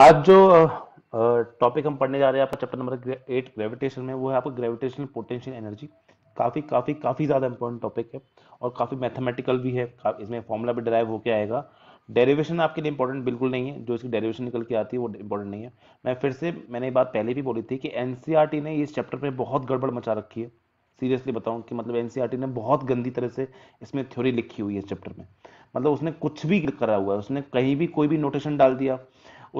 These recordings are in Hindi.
आज जो टॉपिक हम पढ़ने जा रहे हैं आपका चैप्टर नंबर एट ग्रेविटेशन में वो है आपका ग्रेविटेशन पोटेंशियल एनर्जी काफ़ी काफ़ी काफ़ी ज़्यादा इंपॉर्टेंट टॉपिक है और काफ़ी मैथमेटिकल भी है इसमें फॉर्मूला भी डराइव होके आएगा डेरिवेशन आपके लिए इंपॉर्टेंट बिल्कुल नहीं है जो इसकी डेरिवेशन निकल के आती है वो इंपॉर्टेंट नहीं है मैं फिर से मैंने बात पहले भी बोली थी कि एन e ने इस चैप्टर में बहुत गड़बड़ मचा रखी है सीरियसली बताऊँ कि मतलब एन e ने बहुत गंदी तरह से इसमें थ्योरी लिखी हुई है इस चैप्टर में मतलब उसने कुछ भी करा हुआ है उसने कहीं भी कोई भी नोटेशन डाल दिया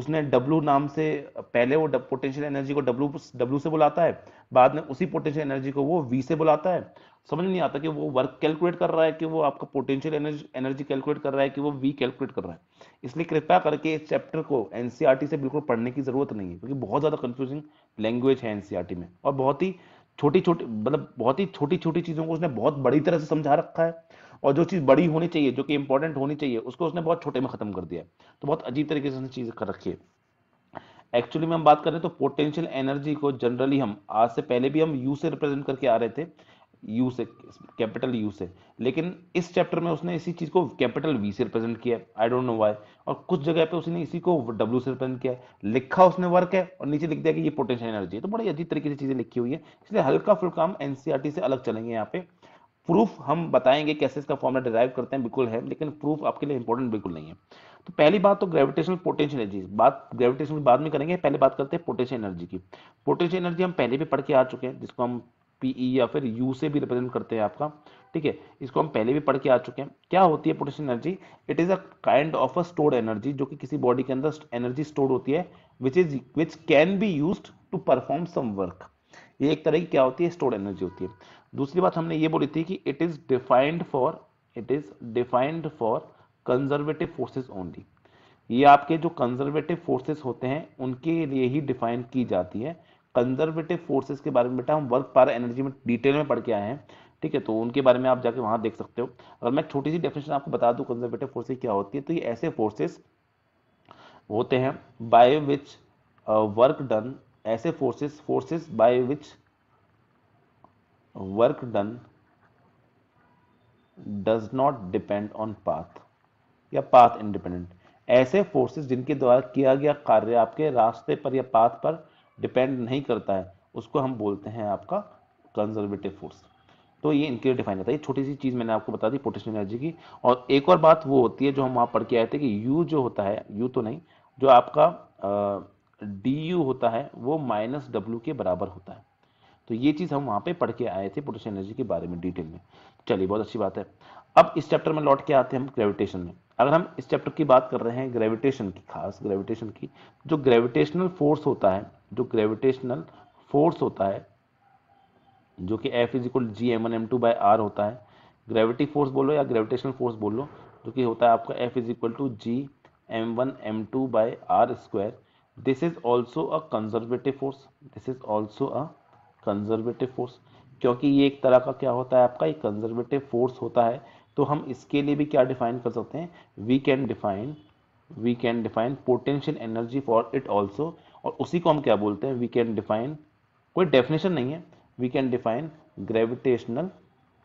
उसने डब्लू नाम से पहले वो पोटेंशियल एनर्जी को डब्लू डब्ल्यू से बुलाता है बाद में उसी पोटेंशियल एनर्जी को वो वी से बुलाता है समझ नहीं आता कि वो वर्क कैलकुलेट कर रहा है कि वो आपका पोटेंशियल एनर्जी एनर्जी कैलकुलेट कर रहा है कि वो वी कैलकुलेट कर रहा है इसलिए कृपया करके इस चैप्टर को एनसीईआरटी e से बिल्कुल पढ़ने की जरूरत नहीं है क्योंकि बहुत ज़्यादा कंफ्यूजिंग लैंग्वेज है एनसीईआरटी e में और बहुत ही छोटी छोटी मतलब बहुत ही छोटी छोटी चीज़ों को उसने बहुत बड़ी तरह से समझा रखा है और जो चीज़ बड़ी होनी चाहिए जो कि इंपॉर्टेंट होनी चाहिए उसको उसने बहुत छोटे में ख़त्म कर दिया तो बहुत अजीब तरीके से उसने चीज़ कर रखी है एक्चुअली में हम बात करें तो पोटेंशियल एनर्जी को जनरली हम आज से पहले भी हम यू से रिप्रेजेंट करके आ रहे थे यू से कैपिटल यू से लेकिन इस चैप्टर में उसने इसी चीज़ को कैपिटल वी से रिप्रेजेंट किया है आई डोंट नो वाई और कुछ जगह पे उसने इसी को डब्ल्यू से रिप्रेजेंट किया है लिखा उसने वर्क है और नीचे लिख दिया कि ये पोटेंशियल एनर्जी है तो बड़ी अजीब तरीके से चीज़ें लिखी हुई है इसलिए हल्का फुल्का हम एनसीआरटी e से अलग चलेंगे यहाँ पे प्रूफ हम बताएंगे कैसे इसका फॉर्मूला डिराइव करते हैं बिल्कुल है लेकिन प्रूफ आपके लिए इंपॉर्टेंट बिल्कुल नहीं है तो पहली बात तो ग्रेविटेशनल पोटेंशियल एनर्जी बात ग्रेविटेशन बाद में करेंगे पहले बात करते हैं पोटेंशियल एनर्जी की पोटेंशियल एनर्जी हम पहले भी पढ़ के आ चुके हैं जिसको हम पीई e या फिर यू से भी रिप्रेजेंट करते हैं आपका ठीक है इसको हम पहले भी पढ़ के आ चुके हैं क्या होती है potential energy it is a kind of a stored energy जो कि किसी बॉडी के अंदर एनर्जी स्टोर होती है which is which can be use to perform some work ये एक तरह की क्या होती है स्टोर्ड एनर्जी होती है दूसरी बात हमने ये बोली थी कि it is defined for it is defined for conservative forces only ये आपके जो कंजर्वेटिव फोर्सेस होते हैं उनके लिए ही डिफाइन की जाती है कंजर्वेटिव फोर्सेस के बारे में बेटा हम वर्क पार एनर्जी में डिटेल में पढ़ के आए हैं ठीक है तो उनके बारे में आप जाके वहां देख सकते हो अगर मैं छोटी सी डेफिनेशन आपको बता दूं कंजर्वेटिव फोर्सेज क्या होती है तो ये ऐसे फोर्सेस होते हैं बाय विच वर्क डन ऐसे forces forces by which work done does not depend on path या path independent ऐसे forces जिनके द्वारा किया गया कार्य आपके रास्ते पर या पाथ पर डिपेंड नहीं करता है उसको हम बोलते हैं आपका कंजर्वेटिव फोर्स तो ये इनके लिए डिफाइन करता है ये छोटी सी चीज़ मैंने आपको बता दी पोटेंशियल एनर्जी की और एक और बात वो होती है जो हम वहाँ पढ़ के आए थे कि यू जो होता है यू तो नहीं जो आपका डी यू होता है वो माइनस डब्ल्यू के बराबर होता है तो ये चीज़ हम वहाँ पे पढ़ के आए थे पोटेंशियल एनर्जी के बारे में डिटेल में चलिए बहुत अच्छी बात है अब इस चैप्टर में लौट के आते हैं हम ग्रेविटेशन में अगर हम इस चैप्टर की बात कर रहे हैं ग्रेविटेशन की खास ग्रेविटेशन की जो ग्रेविटेशनल फोर्स होता है जो ग्रेविटेशनल फोर्स होता है जो कि F is equal G M N M two by R होता है ग्रेविटी फोर्स बोलो या ग्रेविटेशनल फोर्स बोलो जो कि होता है आपका F is equal to G M one M two by R square this is also a conservative force this is also a conservative force क्योंकि ये एक तरह का क्या होता है आपका एक कंजर्वेटिव फोर्स होता है तो हम इसके लिए भी क्या डिफाइन कर सकते हैं we can define we can define potential energy for it also और उसी को हम क्या बोलते हैं वी कैन डिफाइन कोई डेफिनेशन नहीं है we can define gravitational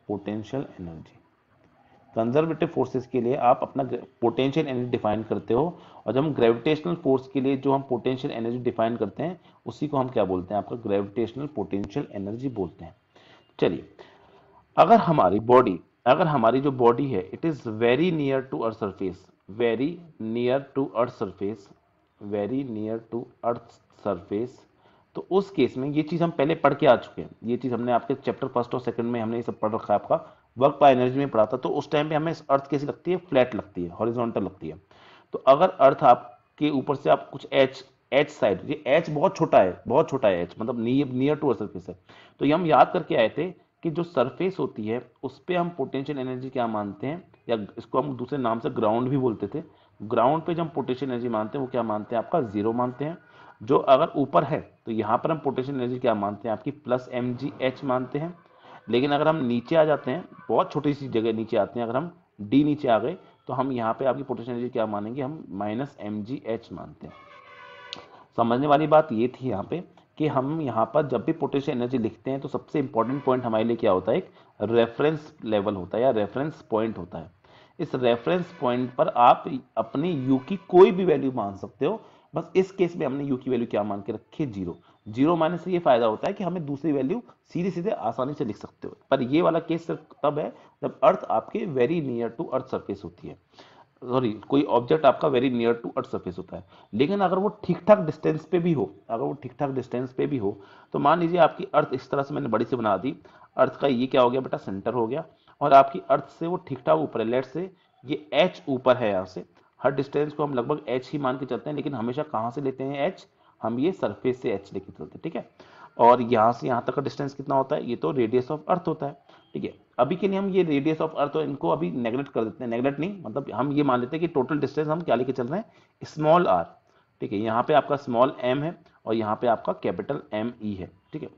potential energy conservative forces के लिए आप अपना पोटेंशियल एनर्जी डिफाइन करते हो और जब हम ग्रेविटेशनल फोर्स के लिए जो हम पोटेंशियल एनर्जी डिफाइन करते हैं उसी को हम क्या बोलते हैं आपका ग्रेविटेशनल पोटेंशियल एनर्जी बोलते हैं चलिए अगर हमारी बॉडी अगर हमारी जो बॉडी है it is very near to earth surface very near to earth surface very near to earth surface तो उस केस में ये चीज़ हम पहले पढ़ के आ चुके हैं ये चीज़ हमने आपके चैप्टर फर्स्ट और सेकंड में हमने ये सब पढ़ रखा है आपका वर्क पर एनर्जी में पढ़ा था तो उस टाइम पे हमें अर्थ कैसी लगती है फ्लैट लगती है हॉरिजॉन्टल लगती है तो अगर अर्थ आपके ऊपर से आप कुछ एच एच साइड ये एच बहुत छोटा है बहुत छोटा है एच मतलब नियर नियर टू सर्फेस है तो ये हम याद करके आए थे कि जो सरफेस होती है उस पर हम पोटेंशियल एनर्जी क्या मानते हैं या इसको हम दूसरे नाम से ग्राउंड भी बोलते थे ग्राउंड पे जो हम पोटेंशियल एनर्जी मानते हैं वो क्या मानते हैं आपका जीरो मानते हैं जो अगर ऊपर है तो यहाँ पर हम पोटेंशियल एनर्जी क्या मानते हैं आपकी प्लस एम जी एच मानते हैं लेकिन अगर हम नीचे आ जाते हैं बहुत छोटी सी जगह नीचे आते हैं अगर हम डी नीचे आ गए तो हम यहाँ पे आपकी पोटेंशियल एनर्जी क्या मानेंगे हम माइनस एम जी एच मानते हैं समझने वाली बात ये थी यहाँ पे कि हम यहाँ पर जब भी पोटेंशियल एनर्जी लिखते हैं तो सबसे इंपॉर्टेंट पॉइंट हमारे लिए क्या होता है एक रेफरेंस लेवल होता है या रेफरेंस पॉइंट होता है इस रेफरेंस पॉइंट पर आप अपनी यू की कोई भी वैल्यू मान सकते हो बस इस केस में हमने यू की वैल्यू क्या मान के रखी है जीरो जीरो माइनस से ये फायदा होता है कि हमें दूसरी वैल्यू सीधे सीधे आसानी से लिख सकते हो पर ये वाला केस सिर्फ तब है जब अर्थ आपके very near to earth surface होती है सॉरी कोई ऑब्जेक्ट आपका very near to earth surface होता है लेकिन अगर वो ठीक ठाक डिस्टेंस पे भी हो अगर वो ठीक ठाक डिस्टेंस पे भी हो तो मान लीजिए आपकी अर्थ इस तरह से मैंने बड़ी से बना दी अर्थ का ये क्या हो गया बेटा सेंटर हो गया और आपकी अर्थ से वो ठीक ठाक ऊपर है लेट से ये एच ऊपर है यहाँ से हर डिस्टेंस को हम लगभग एच ही मान के चलते हैं लेकिन हमेशा कहाँ से लेते हैं एच हम ये सरफेस से एच लेके चलते ठीक है और यहाँ से यहाँ तक का डिस्टेंस कितना होता है ये तो रेडियस ऑफ अर्थ होता है ठीक है अभी के लिए हम ये रेडियस ऑफ अर्थ इनको अभी नेगलेक्ट कर देते हैं नेगलेक्ट नहीं मतलब हम ये मान लेते हैं कि टोटल डिस्टेंस हम क्या लेके चल रहे हैं स्मॉल आर ठीक है यहाँ पे आपका स्मॉल एम है और यहाँ पे आपका कैपिटल एम ई है ठीक है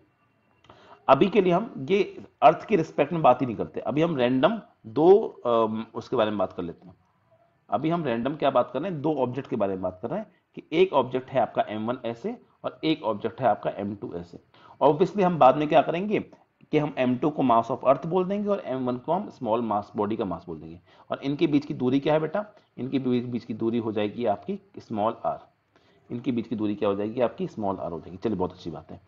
अभी के लिए हम ये अर्थ के रिस्पेक्ट में बात ही नहीं करते अभी हम रैंडम दो उसके बारे में बात कर लेते हैं अभी हम रैंडम क्या बात कर रहे हैं दो ऑब्जेक्ट के बारे में बात कर रहे हैं कि एक ऑब्जेक्ट है आपका एम वन ऐसे और एक ऑब्जेक्ट है आपका एम टू ऐसे ऑब्वियसली हम बाद में क्या करेंगे कि हम एम टू को मास ऑफ अर्थ बोल देंगे और एम वन को हम स्मॉल मास बॉडी का मास बोल देंगे और इनके बीच की दूरी क्या है बेटा इनके बीच की दूरी हो जाएगी आपकी स्मॉल आर इनके बीच की दूरी क्या हो जाएगी आपकी स्मॉल आर हो जाएगी चलिए बहुत अच्छी बात है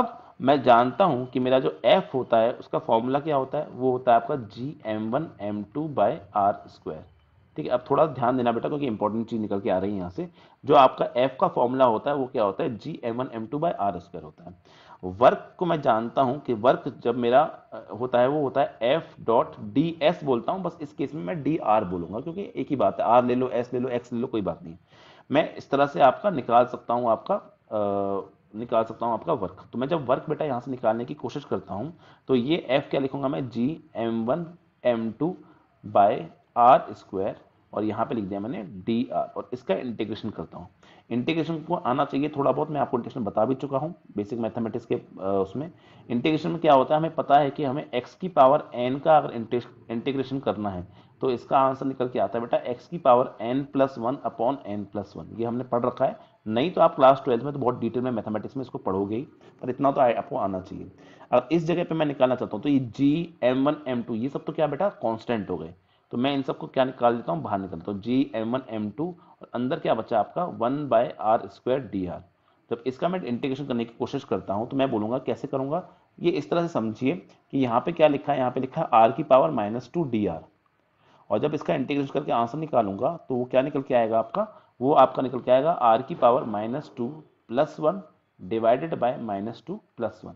अब मैं जानता हूं कि मेरा जो एफ होता है उसका फॉर्मूला क्या होता है वो होता है आपका G M one M two by R square ठीक है अब थोड़ा ध्यान देना बेटा क्योंकि इंपॉर्टेंट चीज़ निकल के आ रही है यहाँ से जो आपका एफ का फॉर्मूला होता है वो क्या होता है G M one M two by R square होता है वर्क को मैं जानता हूं कि वर्क जब मेरा होता है वो होता है एफ डॉट डी एस बोलता हूँ बस इस केस में मैं डी आर बोलूंगा क्योंकि एक ही बात है आर ले लो एस ले लो एक्स ले लो कोई बात नहीं मैं इस तरह से आपका निकाल सकता हूँ आपका आ, निकाल सकता हूँ आपका वर्क तो मैं जब वर्क बेटा यहाँ से निकालने की कोशिश करता हूँ तो ये एफ क्या लिखूंगा मैं G M one M two by R square और यहाँ पे लिख दिया मैंने डी आर और इसका इंटीग्रेशन करता हूँ इंटीग्रेशन को आना चाहिए थोड़ा बहुत मैं आपको इंटीग्रेशन बता भी चुका हूँ बेसिक मैथमेटिक्स के उसमें इंटीग्रेशन में क्या होता है हमें पता है कि हमें एक्स की पावर एन का अगर इंटीग्रेशन करना है तो इसका आंसर निकल के आता है बेटा एक्स की power N plus one upon N plus one ये हमने पढ़ रखा है नहीं तो आप क्लास ट्वेल्थ में तो बहुत डिटेल में मैथमेटिक्स में इसको पढ़ोगे ही पर इतना तो आपको आना चाहिए अब इस जगह पे मैं निकालना चाहता हूँ तो ये G M one M two ये सब तो क्या बेटा कॉन्स्टेंट हो गए तो मैं इन सबको क्या निकाल देता हूँ बाहर निकालता हूँ G M one M two और अंदर क्या बचा आपका one by R square D R जब इसका मैं इंटीग्रेशन करने की कोशिश करता हूँ तो मैं बोलूँगा कैसे करूँगा ये इस तरह से समझिए कि यहाँ पे क्या लिखा है यहाँ पे लिखा है आर की power minus two D R और जब इसका इंटीग्रेशन करके आंसर निकालूंगा तो वो क्या निकल के आएगा आपका वो आपका निकल के आएगा आर की power minus two plus one divided by minus two plus one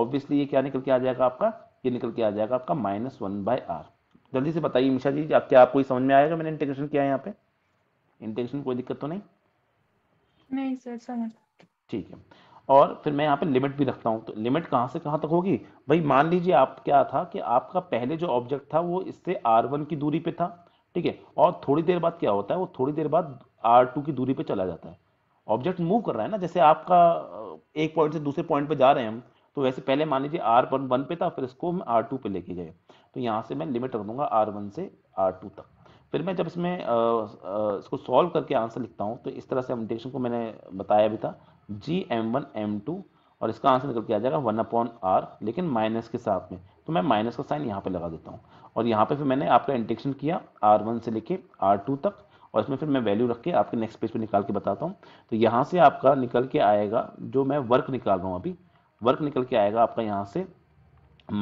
obviously ये क्या निकल के आ जाएगा आपका ये निकल के आ जाएगा आपका माइनस वन बाय आर जल्दी से बताइए मिशा जी आप क्या आपको समझ में आया जो मैंने इंटीग्रेशन किया है यहाँ पे इंटीग्रेशन कोई दिक्कत तो नहीं नहीं सर समझ ठीक है और फिर मैं यहाँ पे लिमिट भी रखता हूँ तो लिमिट कहाँ से कहाँ तक होगी भाई मान लीजिए आप क्या था कि आपका पहले जो ऑब्जेक्ट था वो इससे R1 की दूरी पे था ठीक है और थोड़ी देर बाद क्या होता है वो थोड़ी देर बाद R2 की दूरी पे चला जाता है ऑब्जेक्ट मूव कर रहा है ना जैसे आपका एक पॉइंट से दूसरे पॉइंट पे जा रहे हैं हम तो वैसे पहले मान लीजिए आर वन पे था फिर इसको हम आर टू पे लेके गए तो यहाँ से मैं लिमिट रख दूंगा आर वन से आर टू तक फिर मैं जब इसमें आ, आ, इसको सॉल्व करके आंसर लिखता हूँ तो इस तरह से इंटेक्शन को मैंने बताया भी था G M one M two और इसका आंसर निकल के आ जाएगा वन अपॉन आर लेकिन माइनस के साथ में तो मैं माइनस का साइन यहाँ पे लगा देता हूँ और यहाँ पे फिर मैंने आपका इंटेक्शन किया आर वन से लेके आर टू तक और इसमें फिर मैं वैल्यू रख के आपके नेक्स्ट पेज पे निकाल के बताता हूँ तो यहाँ से आपका निकल के आएगा जो मैं वर्क निकाल रहा हूँ अभी वर्क निकल के आएगा आपका यहाँ से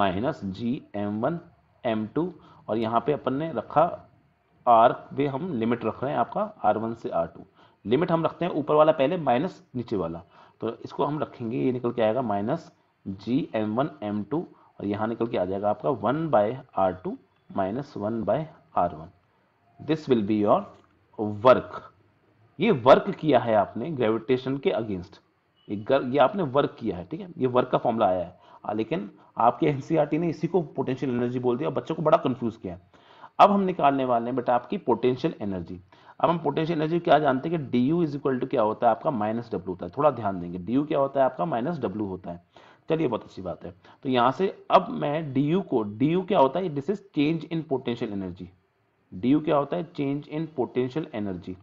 minus G M one M two और यहाँ पे अपन ने रखा आर पे हम लिमिट रख रहे हैं आपका आर वन से आर टू लिमिट हम रखते हैं ऊपर वाला पहले माइनस नीचे वाला तो इसको हम रखेंगे ये निकल के आएगा minus G M one M two और यहाँ निकल के आ जाएगा आपका one by R two minus one by R one this will be your work ये वर्क किया है आपने ग्रेविटेशन के अगेंस्ट ये, ये आपने वर्क किया है ठीक है ये वर्क का फॉर्मूला आया है लेकिन आपके एनसीआरटी ने इसी को पोटेंशियल एनर्जी बोल दिया और बच्चों को बड़ा कंफ्यूज किया अब हम निकालने वाले हैं बेटा आपकी पोटेंशियल एनर्जी अब हम पोटेंशियल एनर्जी क्या जानते हैं कि D U is equal to क्या होता है आपका माइनस डब्लू होता है थोड़ा ध्यान देंगे डी यू क्या होता है आपका माइनस डब्ल्यू होता है चलिए बहुत अच्छी बात है तो यहाँ से अब मैं डी यू को डी यू क्या होता है this is change in potential energy D U क्या होता है चेंज इन पोटेंशियल एनर्जी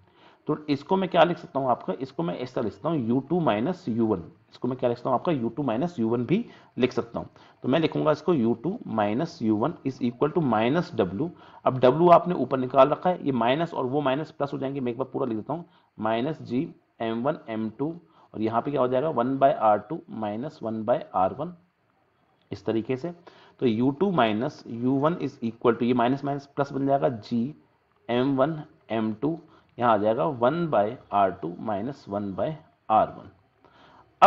तो इसको मैं क्या लिख सकता हूँ आपका इसको मैं इस तरह लिखता हूँ U two minus U one इसको मैं क्या लिख सकता हूँ आपका U two minus U one भी लिख सकता हूँ तो मैं लिखूंगा इसको U two minus U one is equal to minus W अब डब्ल्यू आपने ऊपर निकाल रखा है ये माइनस और वो माइनस प्लस हो जाएंगे मैं एक बार पूरा लिख देता हूँ minus G M one M two और यहाँ पे क्या हो जाएगा one by R two minus one by R one इस तरीके से तो U two minus U one is equal to ये माइनस माइनस प्लस बन जाएगा G M one M two यहाँ आ जाएगा one by R two minus one by R one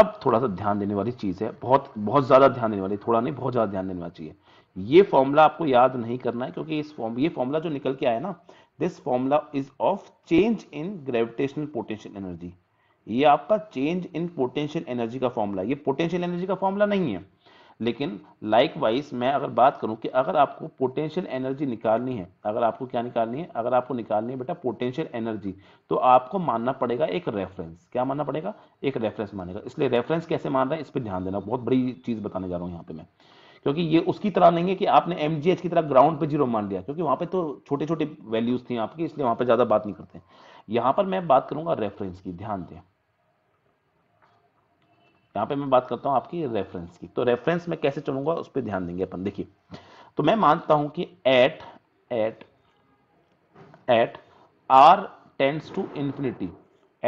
अब थोड़ा सा ध्यान देने वाली चीज़ है बहुत बहुत ज़्यादा ध्यान देने वाली थोड़ा नहीं बहुत ज़्यादा ध्यान देने वाली चाहिए ये फॉर्मूला आपको याद नहीं करना है क्योंकि इस फॉर्म ये फॉर्मूला जो निकल के आया ना this formula is of change in gravitational potential energy ये आपका चेंज इन पोटेंशियल एनर्जी का फॉर्मूला ये पोटेंशियल एनर्जी का फॉर्मूला नहीं है लेकिन लाइक वाइज मैं अगर बात करूं कि अगर आपको पोटेंशियल एनर्जी निकालनी है अगर आपको क्या निकालनी है अगर आपको निकालनी है बेटा पोटेंशियल एनर्जी तो आपको मानना पड़ेगा एक रेफरेंस क्या मानना पड़ेगा एक रेफरेंस मानेगा इसलिए रेफरेंस कैसे मान रहा है इस पर ध्यान देना बहुत बड़ी चीज़ बताने जा रहा हूँ यहाँ पे मैं क्योंकि ये उसकी तरह नहीं है कि आपने एम की तरह ग्राउंड पे जीरो मान लिया क्योंकि वहां पे तो छोटे छोटे वैल्यूज थी आपकी इसलिए वहां पे ज़्यादा बात नहीं करते यहाँ पर मैं बात करूंगा रेफरेंस की ध्यान दें यहाँ पे मैं बात करता हूँ आपकी रेफरेंस की तो रेफरेंस में कैसे चलूंगा उस पर ध्यान देंगे अपन देखिए तो मैं मानता हूँ कि at at at R tends to infinity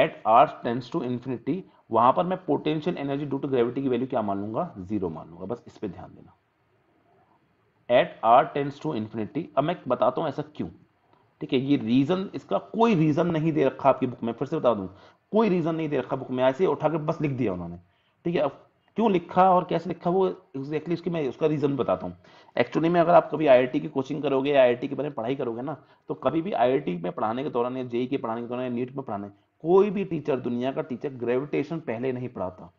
at R tends to infinity वहां पर मैं potential energy due to gravity की वैल्यू क्या मान लूंगा जीरो मान लूंगा बस इस पर ध्यान देना at R tends to infinity अब मैं बताता हूँ ऐसा क्यों ठीक है ये रीजन इसका कोई रीजन नहीं दे रखा आपकी बुक में फिर से बता दूं कोई रीजन नहीं दे रखा बुक में ऐसे उठाकर बस लिख दिया उन्होंने ठीक है अब क्यों लिखा और कैसे लिखा वो एग्जैक्टली उसकी मैं उसका रीजन बताता हूँ एक्चुअली में अगर आप कभी आई की कोचिंग करोगे या आई के बारे में पढ़ाई करोगे ना तो कभी भी आई में पढ़ाने के दौरान या जेई के e पढ़ाने के दौरान या नीट में पढ़ाने कोई भी टीचर दुनिया का टीचर ग्रेविटेशन पहले नहीं पढ़ाता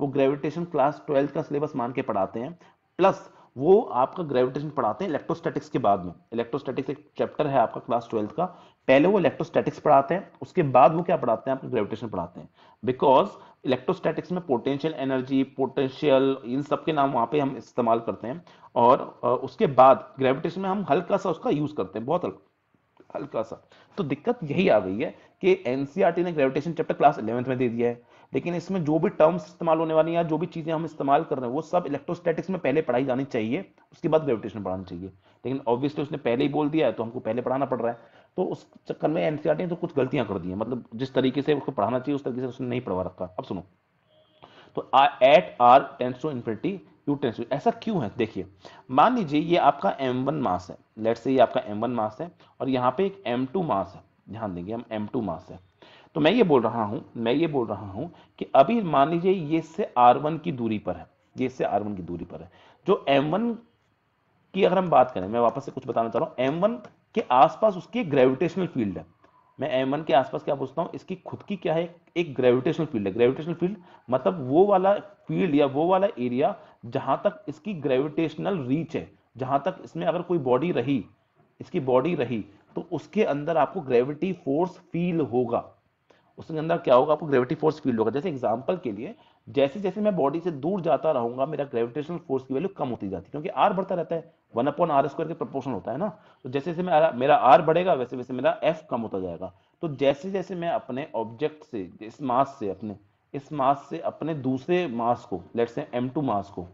वो ग्रेविटेशन क्लास ट्वेल्थ का सिलेबस मान के पढ़ाते हैं प्लस वो आपका ग्रेविटेशन पढ़ाते हैं इलेक्ट्रोस्टैटिक्स के बाद में इलेक्ट्रोस्टैटिक्स एक चैप्टर है आपका क्लास ट्वेल्थ का पहले वो इलेक्ट्रोस्टैटिक्स पढ़ाते हैं उसके बाद वो क्या पढ़ाते हैं आपको ग्रेविटेशन पढ़ाते हैं बिकॉज इलेक्ट्रोस्टैटिक्स में पोटेंशियल एनर्जी पोटेंशियल इन सब के नाम वहाँ पे हम इस्तेमाल करते हैं और उसके बाद ग्रेविटेशन में हम हल्का सा उसका यूज़ करते हैं बहुत हल्का हल्का सा तो दिक्कत यही आ गई है कि एनसीईआरटी e ने ग्रेविटेशन चैप्टर क्लास इलेवंथ में दे दिया है लेकिन इसमें जो भी टर्म्स इस्तेमाल होने वाली हैं या जो भी चीज़ें हम इस्तेमाल कर रहे हैं वो सब इलेक्ट्रोस्टैटिक्स में पहले पढ़ाई जानी चाहिए उसके बाद ग्रेविटेशन पढ़ानी चाहिए लेकिन ऑब्वियसली उसने पहले ही बोल दिया है तो हमको पहले पढ़ाना पड़ रहा है तो उस चक्कर में एन e ने तो कुछ गलतियां कर दी हैं मतलब जिस तरीके से उसको पढ़ाना चाहिए उस तरीके से उसने नहीं पढ़वा रखा अब सुनो तो at R tends to infinity U tends to ऐसा क्यों है देखिए मान लीजिए ये आपका एम वन मास है लेट से ये आपका एम वन मास है और यहाँ पे एक टू मास है ध्यान देंगे हम एम टू मास है तो मैं ये बोल रहा हूँ मैं ये बोल रहा हूँ कि अभी मान लीजिए ये से R1 की दूरी पर है ये से R1 की दूरी पर है जो M1 की अगर हम बात करें मैं वापस से कुछ बताना चाह रहा हूँ M1 के आसपास उसकी ग्रेविटेशनल फील्ड है मैं एम के आसपास क्या पूछता हूँ इसकी खुद की क्या है एक ग्रेविटेशनल फील्ड है ग्रेविटेशनल फील्ड मतलब वो वाला फील्ड या वो वाला एरिया जहां तक इसकी ग्रेविटेशनल रीच है जहां तक इसमें अगर कोई बॉडी रही इसकी बॉडी रही तो उसके अंदर आपको ग्रेविटी फोर्स फील होगा उसके अंदर क्या होगा आपको ग्रेविटी फोर्स फील होगा जैसे एग्जाम्पल के लिए जैसे जैसे मैं बॉडी से दूर जाता रहूंगा मेरा ग्रेविटेशनल फोर्स की वैल्यू कम होती जाती है क्योंकि आर बढ़ता रहता है वन अपॉन आर स्क्वायर के प्रोपोर्शन होता है ना तो जैसे जैसे मेरा मेरा आर बढ़ेगा वैसे वैसे मेरा एफ कम होता जाएगा तो जैसे जैसे मैं अपने ऑब्जेक्ट से इस मास से अपने इस मास से अपने दूसरे मास को लेट से एम मास को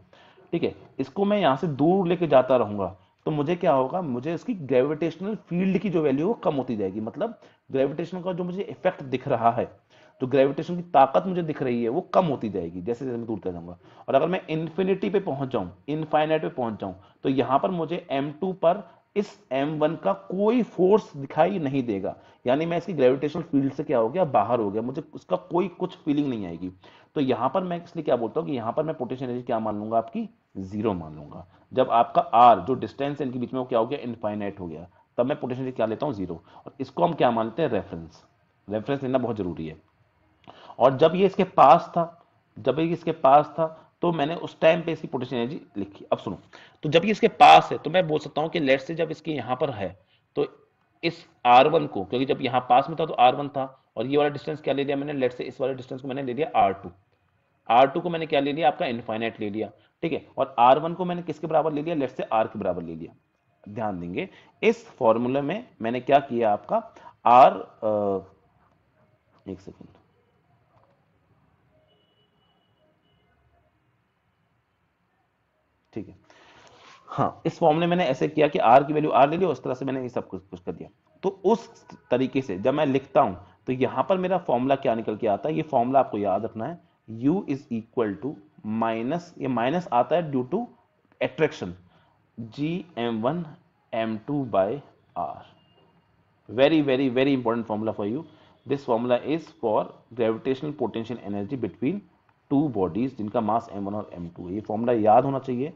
ठीक है इसको मैं यहाँ से दूर लेके जाता रहूंगा तो मुझे क्या होगा मुझे इसकी ग्रेविटेशनल फील्ड की जो वैल्यू वो कम होती जाएगी मतलब ग्रेविटेशन का जो मुझे इफेक्ट दिख रहा है जो ग्रेविटेशन की ताकत मुझे दिख रही है वो कम होती जाएगी जैसे जैसे मैं दूर जाऊंगा और अगर मैं इन्फिनिटी पे पहुंच जाऊं इनफाइनाइट पे पहुंच जाऊं तो यहां पर मुझे टू पर इस वन का कोई फोर्स दिखाई नहीं देगा यानी मैं इसकी ग्रेविटेशनल फील्ड से क्या हो गया बाहर हो गया मुझे उसका कोई कुछ फीलिंग नहीं आएगी तो यहां पर मैं इसलिए क्या बोलता हूँ कि यहां पर मैं पोटेंशियल एनर्जी क्या मान लूंगा आपकी जीरो मान लूंगा जब आपका आर जो डिस्टेंस है इनके बीच में वो क्या हो गया इनफाइनाइट हो गया तब मैं पोटेंशियल एनर्जी क्या लेता हूँ जीरो और इसको हम क्या मानते हैं रेफरेंस रेफरेंस लेना बहुत ज़रूरी है और जब ये इसके पास था जब ये इसके पास था तो मैंने उस टाइम पे इसकी पोटेंशियल एनर्जी लिखी अब सुनो तो जब ये इसके पास है तो मैं बोल सकता हूँ कि लेट से जब इसके यहाँ पर है तो इस आर वन को क्योंकि जब यहाँ पास में था तो आर वन था और ये वाला डिस्टेंस क्या ले लिया मैंने लेट से इस वाले डिस्टेंस को मैंने ले लिया टू टू को मैंने क्या ले लिया आपका इनफाइनाइट ले लिया ठीक है और वन को मैंने किसके बराबर ले लिया लेट से आर के बराबर ले लिया ध्यान देंगे इस फॉर्मूले में मैंने क्या किया आपका आर एक सेकेंड ठीक है हाँ इस फॉर्म मैंने ऐसे किया कि आर की वैल्यू आर ले ली उस तरह से मैंने ये सब कुछ कुछ कर दिया तो उस तरीके से जब मैं लिखता हूं तो यहां पर मेरा फॉर्मूला क्या निकल के आता है ये फॉर्मूला आपको याद रखना है u is equal to minus ये माइनस आता है due to attraction G M one M two by R very very very important formula for you this formula is for gravitational potential energy between two bodies जिनका मास एम वन और एम टू ये फॉर्मूला याद होना चाहिए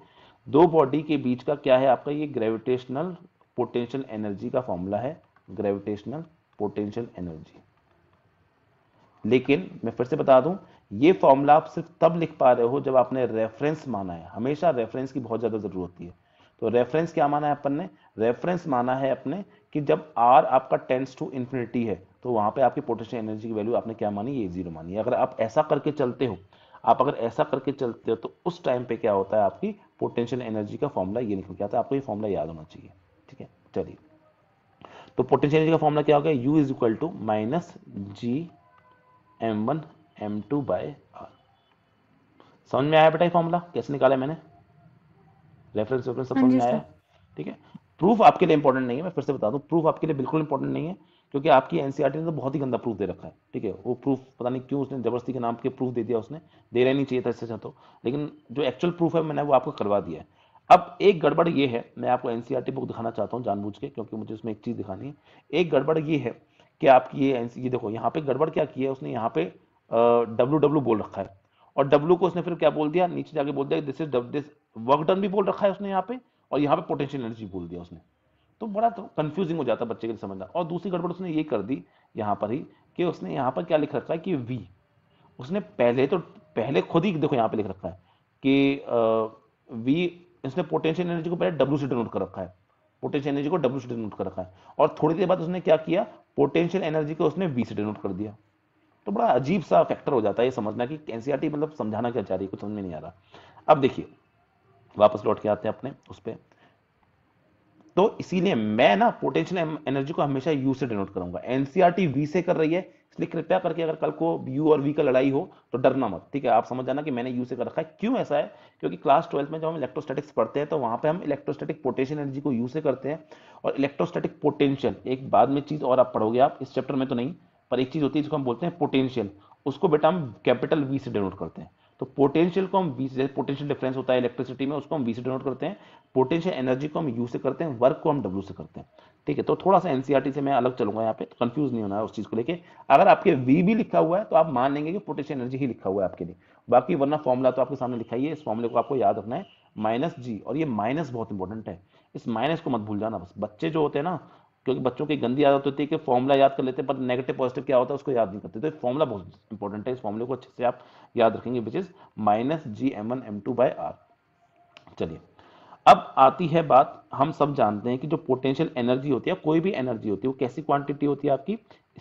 दो बॉडी के बीच का क्या है आपका ये ग्रेविटेशनल पोटेंशियल एनर्जी का फॉर्मूला है ग्रेविटेशनल पोटेंशियल एनर्जी लेकिन मैं फिर से बता दूं ये फॉर्मूला आप सिर्फ तब लिख पा रहे हो जब आपने रेफरेंस माना है हमेशा रेफरेंस की बहुत ज़्यादा ज़रूरत होती है तो रेफरेंस क्या माना है अपन ने रेफरेंस माना है अपने कि जब आर आपका टेंस टू इन्फिनिटी है तो वहां पे आपकी पोटेंशियल एनर्जी की वैल्यू आपने क्या मानी ये जीरो मानी है अगर आप ऐसा करके चलते हो आप अगर ऐसा करके चलते हो तो उस टाइम पे क्या होता है आपकी पोटेंशियल एनर्जी का फॉर्मूला ये निकल के आता है आपको ये फॉर्मूला याद होना चाहिए ठीक है चलिए तो पोटेंशियल एनर्जी का फॉर्मूला क्या होगा U is equal to minus G M one M two by R समझ में आया बेटा ये फॉर्मूला कैसे निकाला मैंने रेफरेंस वेफरेंस हाँ समझ में आया ठीक है प्रूफ आपके लिए इंपॉर्टेंट नहीं है मैं फिर से बता दूं प्रूफ आपके लिए बिल्कुल इंपॉर्टेंट नहीं है क्योंकि आपकी एनसीआरटी e ने तो बहुत ही गंदा प्रूफ दे रखा है ठीक है वो प्रूफ पता नहीं क्यों उसने जबरदस्ती के नाम के प्रूफ दे दिया उसने दे देना नहीं चाहिए था इससे अच्छा तो लेकिन जो एक्चुअल प्रूफ है मैंने वो आपको करवा दिया है अब एक गड़बड़ ये है मैं आपको एनसीआरटी बुक e दिखाना चाहता हूँ जानबूझ के क्योंकि मुझे उसमें एक चीज़ दिखानी है एक गड़बड़ ये है कि आपकी ये एन e ये देखो यहाँ पे गड़बड़ क्या किया है उसने यहाँ पे डब्लू डब्लू बोल रखा है और डब्लू को उसने फिर क्या बोल दिया नीचे जाके बोल दिया this is this work done भी बोल रखा है उसने यहाँ पे और यहाँ पे पोटेंशियल एनर्जी बोल दिया उसने तो बड़ा तो कंफ्यूजिंग हो जाता है बच्चे के लिए समझना और दूसरी गड़बड़ उसने ये कर दी यहाँ पर ही कि उसने यहाँ पर क्या लिख रखा है कि वी उसने पहले तो पहले खुद ही देखो यहाँ पे लिख रखा है कि वी इसने पोटेंशियल एनर्जी को पहले डब्ल्यू से डिनोट कर रखा है पोटेंशियल एनर्जी को डब्ल्यू से डिनोट कर रखा है और थोड़ी देर बाद उसने क्या किया पोटेंशियल एनर्जी को उसने वी से डिनोट कर दिया तो बड़ा अजीब सा फैक्टर हो जाता है ये समझना कि एनसीआरटी मतलब समझाना क्या चाह रही है कुछ समझ में नहीं आ रहा अब देखिए वापस लौट के आते हैं अपने उस पर तो इसीलिए मैं ना पोटेंशियल एनर्जी को हमेशा यू से डिनोट करूंगा एनसीआरटी वी से कर रही है इसलिए कृपया करके अगर कल को यू और वी का लड़ाई हो तो डरना मत ठीक है आप समझ जाना कि मैंने यू से कर रखा है क्यों ऐसा है क्योंकि क्लास ट्वेल्थ में जब हम इलेक्ट्रोस्टैटिक्स पढ़ते हैं तो वहां पे हम इलेक्ट्रोस्टैटिक पोटेंशियल एनर्जी को यू से करते हैं और इलेक्ट्रोस्टैटिक पोटेंशियल एक बाद में चीज और आप पढ़ोगे आप इस चैप्टर में तो नहीं पर एक चीज़ होती है जिसको हम बोलते हैं पोटेंशियल उसको बेटा हम कैपिटल वी से डिनोट करते हैं तो पोटेंशियल को हम वी से पोटेंशियल डिफरेंस होता है इलेक्ट्रिसिटी में उसको हम वी से डिनोट करते हैं पोटेंशियल एनर्जी को हम यू से करते हैं वर्क को हम डब्ल्यू से करते हैं ठीक है तो थोड़ा सा एनसीआरटी e से मैं अलग चलूंगा यहाँ पे कंफ्यूज तो नहीं होना है उस चीज़ को लेके अगर आपके वी भी लिखा हुआ है तो आप मान लेंगे कि पोटेंशियल एनर्जी ही लिखा हुआ है आपके लिए बाकी वरना फॉर्मूला तो आपके सामने लिखा ही है इस फॉर्मूले को आपको याद रखना है माइनस जी और ये माइनस बहुत इंपॉर्टेंट है इस माइनस को मत भूल जाना बस बच्चे जो होते हैं ना क्योंकि बच्चों की गंदी आदत होती है कि फॉर्मूला याद कर लेते हैं पर नेगेटिव पॉजिटिव क्या होता है उसको याद नहीं करते तो फॉर्मूला बहुत इंपॉर्टेंट है इस फॉर्मूले को अच्छे से आप याद रखेंगे which is minus G M one M two by R चलिए अब आती है बात हम सब जानते हैं कि जो पोटेंशियल एनर्जी होती है कोई भी एनर्जी होती है वो कैसी क्वांटिटी होती है आपकी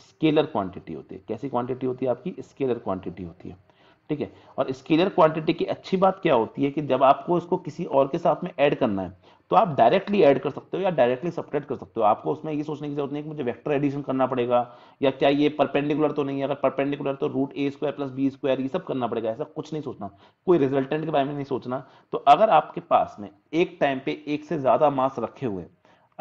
स्केलर क्वांटिटी होती है कैसी क्वांटिटी होती है आपकी स्केलर क्वांटिटी होती है ठीक है और स्केलर क्वांटिटी की अच्छी बात क्या होती है कि जब आपको इसको किसी और के साथ में ऐड करना है तो आप डायरेक्टली ऐड कर सकते हो या डायरेक्टली सपरेट कर सकते हो आपको उसमें ये सोचने की जरूरत नहीं है कि मुझे वेक्टर एडिशन करना पड़ेगा या क्या ये परपेंडिकुलर तो नहीं है अगर परपेंडिकुलर तो root A square plus B square ये सब करना पड़ेगा ऐसा कुछ नहीं सोचना कोई रिजल्टेंट के बारे में नहीं सोचना तो अगर आपके पास में एक टाइम पे एक से ज़्यादा मास रखे हुए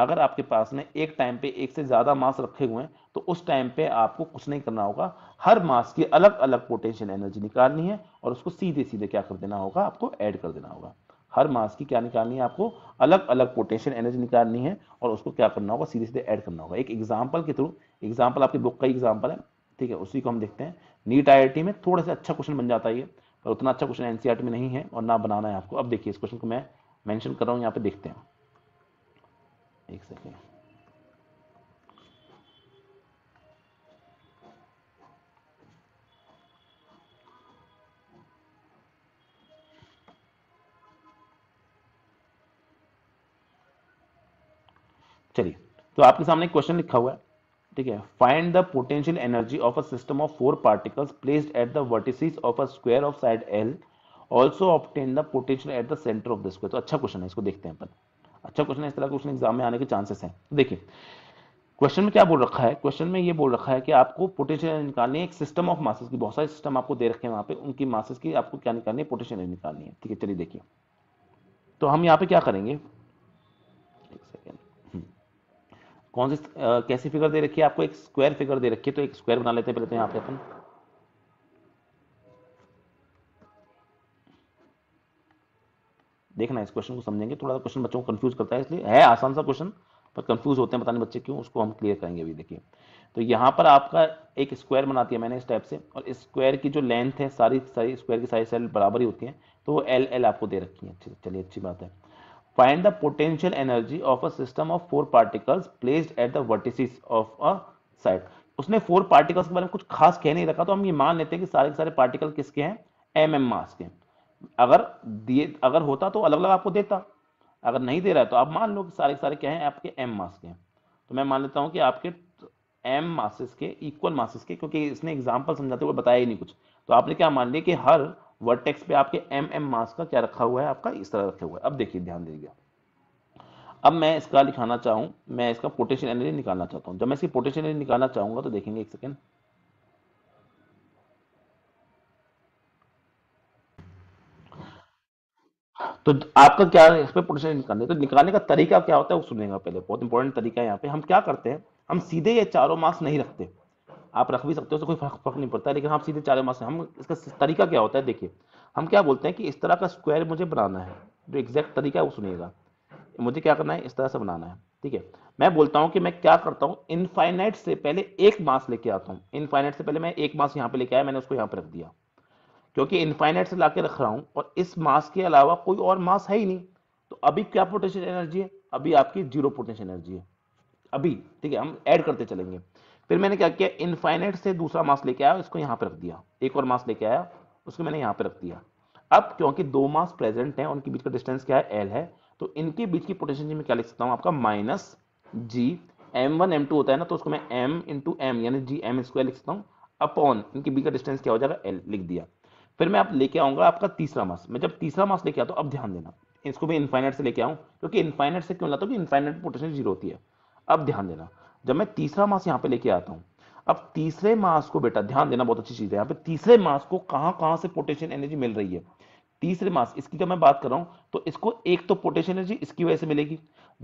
अगर आपके पास में एक टाइम पे एक से ज़्यादा मास रखे हुए हैं तो उस टाइम पे आपको कुछ नहीं करना होगा हर मास की अलग अलग पोटेंशियल एनर्जी निकालनी है और उसको सीधे सीधे क्या कर देना होगा आपको ऐड कर देना होगा हर मास की क्या निकालनी है आपको अलग अलग पोटेंशियल एनर्जी निकालनी है और उसको क्या करना होगा सीरीज से ऐड करना होगा एक एग्जाम्पल के थ्रू एग्जाम्पल आपकी बुक का एग्जाम्पल है ठीक है उसी को हम देखते हैं नीट आई में थोड़ा सा अच्छा क्वेश्चन बन जाता है ये पर उतना अच्छा क्वेश्चन एन में नहीं है और ना बनाना है आपको अब देखिए इस क्वेश्चन को मैं मैंशन कर रहा हूँ यहाँ पे देखते हैं एक सेकेंड तो आपके सामने क्वेश्चन लिखा हुआ है ठीक है find the potential energy of a system of four particles placed at the vertices of a square of side L also obtain the potential at the centre of the square तो अच्छा क्वेश्चन है इसको देखते हैं अपन अच्छा क्वेश्चन है इस तरह क्वेश्चन एग्जाम में आने के चांसेस हैं तो देखिए क्वेश्चन में क्या बोल रखा है क्वेश्चन में ये बोल रखा है कि आपको पोटेंशियल निकालनी है एक सिस्टम ऑफ मासेस की बहुत सारे सिस्टम आपको दे रखे हैं वहाँ पे उनकी मासेस की आपको क्या निकालनी है पोटेंशियल निकालनी है ठीक है चलिए देखिए तो हम यहाँ पे क्या करेंगे कौन सी कैसी फिगर दे रखी है आपको एक स्क्वायर फिगर दे रखी है तो एक स्क्वायर बना लेते हैं पहले तो यहाँ पे अपन देखना इस क्वेश्चन को समझेंगे थोड़ा क्वेश्चन बच्चों को कंफ्यूज करता है इसलिए है आसान सा क्वेश्चन पर कंफ्यूज होते हैं पता नहीं बच्चे क्यों उसको हम क्लियर करेंगे अभी देखिए तो यहाँ पर आपका एक स्क्वायर बनाती है मैंने इस टाइप से और स्क्वायर की जो लेंथ है सारी सारी स्क्वायर की सारी सेल बराबर ही होती है तो वो एल एल आपको दे रखी है चलिए अच्छी बात है find the potential energy of a system of four particles placed at the vertices of a side. उसने फोर पार्टिकल्स के बारे में कुछ खास कह नहीं रखा तो हम ये मान लेते हैं कि सारे के सारे पार्टिकल किसके हैं एम एम मास के अगर दिए अगर होता तो अलग अलग आपको देता अगर नहीं दे रहा है तो आप मान लो कि सारे के सारे क्या हैं आपके एम मास के तो मैं मान लेता हूँ कि आपके एम मासेस के इक्वल मासेस के क्योंकि इसने एग्जाम्पल समझाते हुए बताया ही नहीं कुछ तो आपने क्या मान लिया कि हर वर्टेक्स पे आपके एम एम मास का क्या रखा हुआ है आपका इस तरह रखा हुआ है अब देखिए ध्यान दीजिए अब मैं इसका लिखाना चाहूँ मैं इसका पोटेंशियल एनर्जी निकालना चाहता हूँ जब मैं इसकी पोटेंशियल एनर्जी निकालना चाहूँगा तो देखेंगे एक सेकेंड तो आपका क्या इस पर पोटेंशियल निकालने तो निकालने का तरीका क्या होता है वो सुनेगा पहले बहुत इंपॉर्टेंट तरीका है यहाँ पे हम क्या करते हैं हम सीधे ये चारों मास नहीं रखते आप रख भी सकते हो उससे कोई फर्क फर्क नहीं पड़ता लेकिन आप सीधे चार मास हम इसका तरीका क्या होता है देखिए हम क्या बोलते हैं कि इस तरह का स्क्वायर मुझे बनाना है जो एग्जैक्ट तरीका है वो सुनिएगा मुझे क्या करना है इस तरह से बनाना है ठीक है मैं बोलता हूँ कि मैं क्या करता हूँ इनफाइनाइट से पहले एक मास लेके आता हूँ इनफाइनाइट से पहले मैं एक मास यहाँ पे लेके आया मैंने उसको यहाँ पे रख दिया क्योंकि इनफाइनाइट से ला के रख रहा हूँ और इस मास के अलावा कोई और मास है ही नहीं तो अभी क्या पोटेंशियल एनर्जी है अभी आपकी जीरो पोटेंशियल एनर्जी है अभी ठीक है हम ऐड करते चलेंगे फिर मैंने क्या किया इनफाइनेट से दूसरा मास लेके आया इसको यहाँ पर रख दिया एक और मास लेके आया उसको मैंने यहाँ पर रख दिया अब क्योंकि दो मास प्रेजेंट हैं उनके बीच का डिस्टेंस क्या है एल है तो इनके बीच की पोटेंशियल में क्या लिख सकता हूँ आपका minus G M one M two होता है ना तो उसको मैं एम इंटू एम यानी जी एम स्क्वायर लिख सकता हूँ अपॉन इनके बीच का डिस्टेंस क्या हो जाएगा एल लिख दिया फिर मैं आप लेके आऊँगा आपका तीसरा मास मैं जब तीसरा मास लेके आता हूँ अब ध्यान देना इसको भी इन्फाइनेट से लेके आऊँ क्योंकि इन्फाइनेट से क्यों लाता हूँ कि इन्फाइनेट पोटेंशियल जीरो होती है अब ध्यान देना जब मैं तीसरा मास यहाँ पे लेके आता हूँ अब तीसरे मास को बेटा ध्यान देना बहुत अच्छी चीज है यहाँ पे तीसरे मास को कहाँ कहाँ से पोटेशियम एनर्जी मिल रही है तीसरे मास इसकी जब मैं बात कर रहा हूँ तो इसको एक तो पोटेशियम एनर्जी इसकी वजह से मिलेगी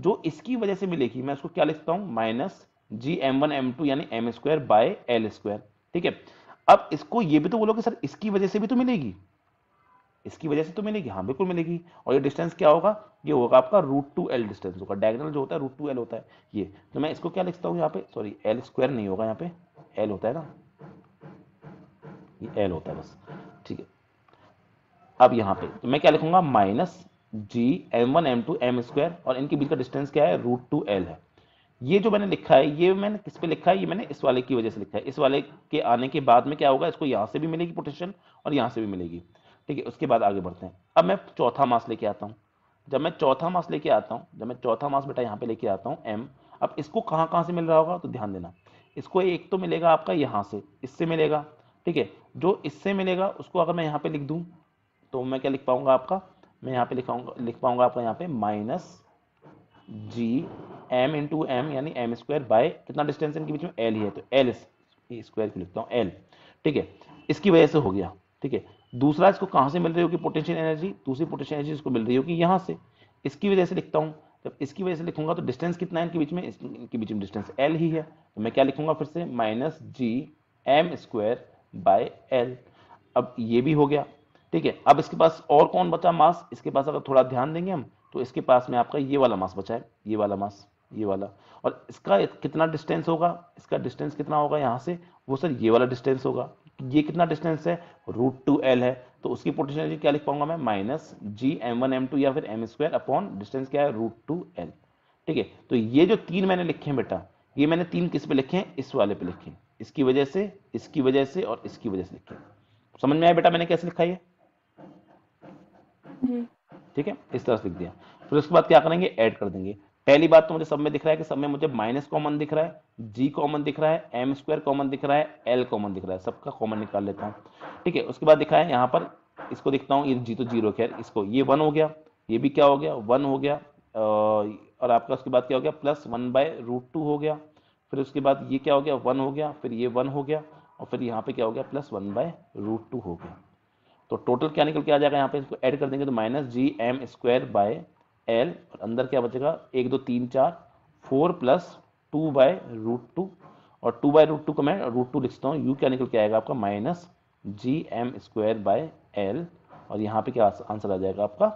जो इसकी वजह से मिलेगी मैं इसको क्या लिखता हूँ minus G M one M two यानी M square by L square ठीक है अब इसको ये भी तो बोलोगे सर इसकी वजह से भी तो मिलेगी इसकी वजह से तो मिलेगी हाँ बिल्कुल मिलेगी और ये डिस्टेंस क्या होगा ये होगा आपका रूट टू एल डिस्टेंस होगा डायगनल जो होता है रूट टू एल होता है ये तो मैं इसको क्या लिखता हूँ यहाँ पे सॉरी एल स्क्वायर नहीं होगा यहाँ पे एल होता है ना ये एल होता है बस ठीक है अब यहाँ पे तो मैं क्या लिखूंगा minus G M one M two M square और इनके बीच का डिस्टेंस क्या है रूट टू एल है ये जो मैंने लिखा है ये मैंने किस पे लिखा है ये मैंने इस वाले की वजह से लिखा है इस वाले के आने के बाद में क्या होगा इसको यहाँ से भी मिलेगी पोटेंशियल और यहाँ से भी मिलेगी ठीक है उसके बाद आगे बढ़ते हैं अब मैं चौथा मास लेके आता हूँ जब मैं चौथा मास लेके आता हूँ जब मैं चौथा मास बेटा यहाँ पे लेके आता हूँ एम अब इसको कहाँ कहाँ से मिल रहा होगा तो ध्यान देना इसको एक तो मिलेगा आपका यहाँ से इससे मिलेगा ठीक है जो इससे मिलेगा उसको अगर मैं यहाँ पे लिख दूँ तो मैं क्या लिख पाऊंगा आपका मैं यहाँ पे लिखाऊंगा लिख पाऊंगा आपका यहाँ पे minus G M into M यानी एम स्क्वायर बाय कितना डिस्टेंस इनके बीच में एल ही है तो एल स्क्वायर लिखता हूँ एल ठीक है इसकी वजह से हो गया ठीक है दूसरा इसको कहाँ से मिल रही होगी पोटेंशियल एनर्जी दूसरी पोटेंशियल एनर्जी इसको मिल रही होगी यहाँ से इसकी वजह से लिखता हूँ जब इसकी वजह से लिखूंगा तो डिस्टेंस कितना है इनके बीच में इनके बीच में डिस्टेंस एल ही है तो मैं क्या लिखूंगा फिर से minus G M square by L अब ये भी हो गया ठीक है अब इसके पास और कौन बचा मास इसके पास अगर थोड़ा ध्यान देंगे हम तो इसके पास में आपका ये वाला मास बचा है ये वाला मास ये वाला और इसका कितना डिस्टेंस होगा इसका डिस्टेंस कितना होगा यहाँ से वो सर ये वाला डिस्टेंस होगा ये कितना डिस्टेंस है रूट टू एल है तो उसकी पोटेंशियल एनर्जी क्या लिख पाऊंगा मैं minus G M one M two या फिर एम स्क्वायर अपॉन डिस्टेंस क्या है रूट टू एल ठीक है तो ये जो तीन मैंने लिखे हैं बेटा ये मैंने तीन किस पे लिखे हैं इस वाले पे लिखे हैं इसकी वजह से इसकी वजह से और इसकी वजह से लिखे समझ में आया बेटा मैंने कैसे लिखा ये ठीक है इस तरह से लिख दिया फिर उसके बाद क्या करेंगे ऐड कर देंगे पहली बात तो मुझे सब में दिख रहा है कि सब में मुझे माइनस कॉमन दिख रहा है जी कॉमन दिख रहा है एम स्क्वायर कॉमन दिख रहा है एल कॉमन दिख रहा है सबका कॉमन निकाल लेता हूँ ठीक है उसके बाद दिखा है यहाँ पर इसको दिखता हूँ ये जी तो जीरो खैर इसको ये वन हो गया ये भी क्या हो गया वन हो गया और आपका उसके बाद क्या हो गया plus one by root two हो गया फिर उसके बाद ये क्या हो गया वन हो गया फिर ये वन हो गया और फिर यहाँ पे क्या हो गया plus one by root two हो गया तो टोटल क्या निकल के आ जाएगा यहाँ पे इसको ऐड कर देंगे तो minus G M square by L और अंदर क्या बचेगा एक दो तीन चार four plus two by root two और टू बाय रूट टू को मैं रूट टू लिखता हूँ यू क्या निकल के आएगा आपका minus G M square by L और यहाँ पे क्या आंसर आ जाएगा आपका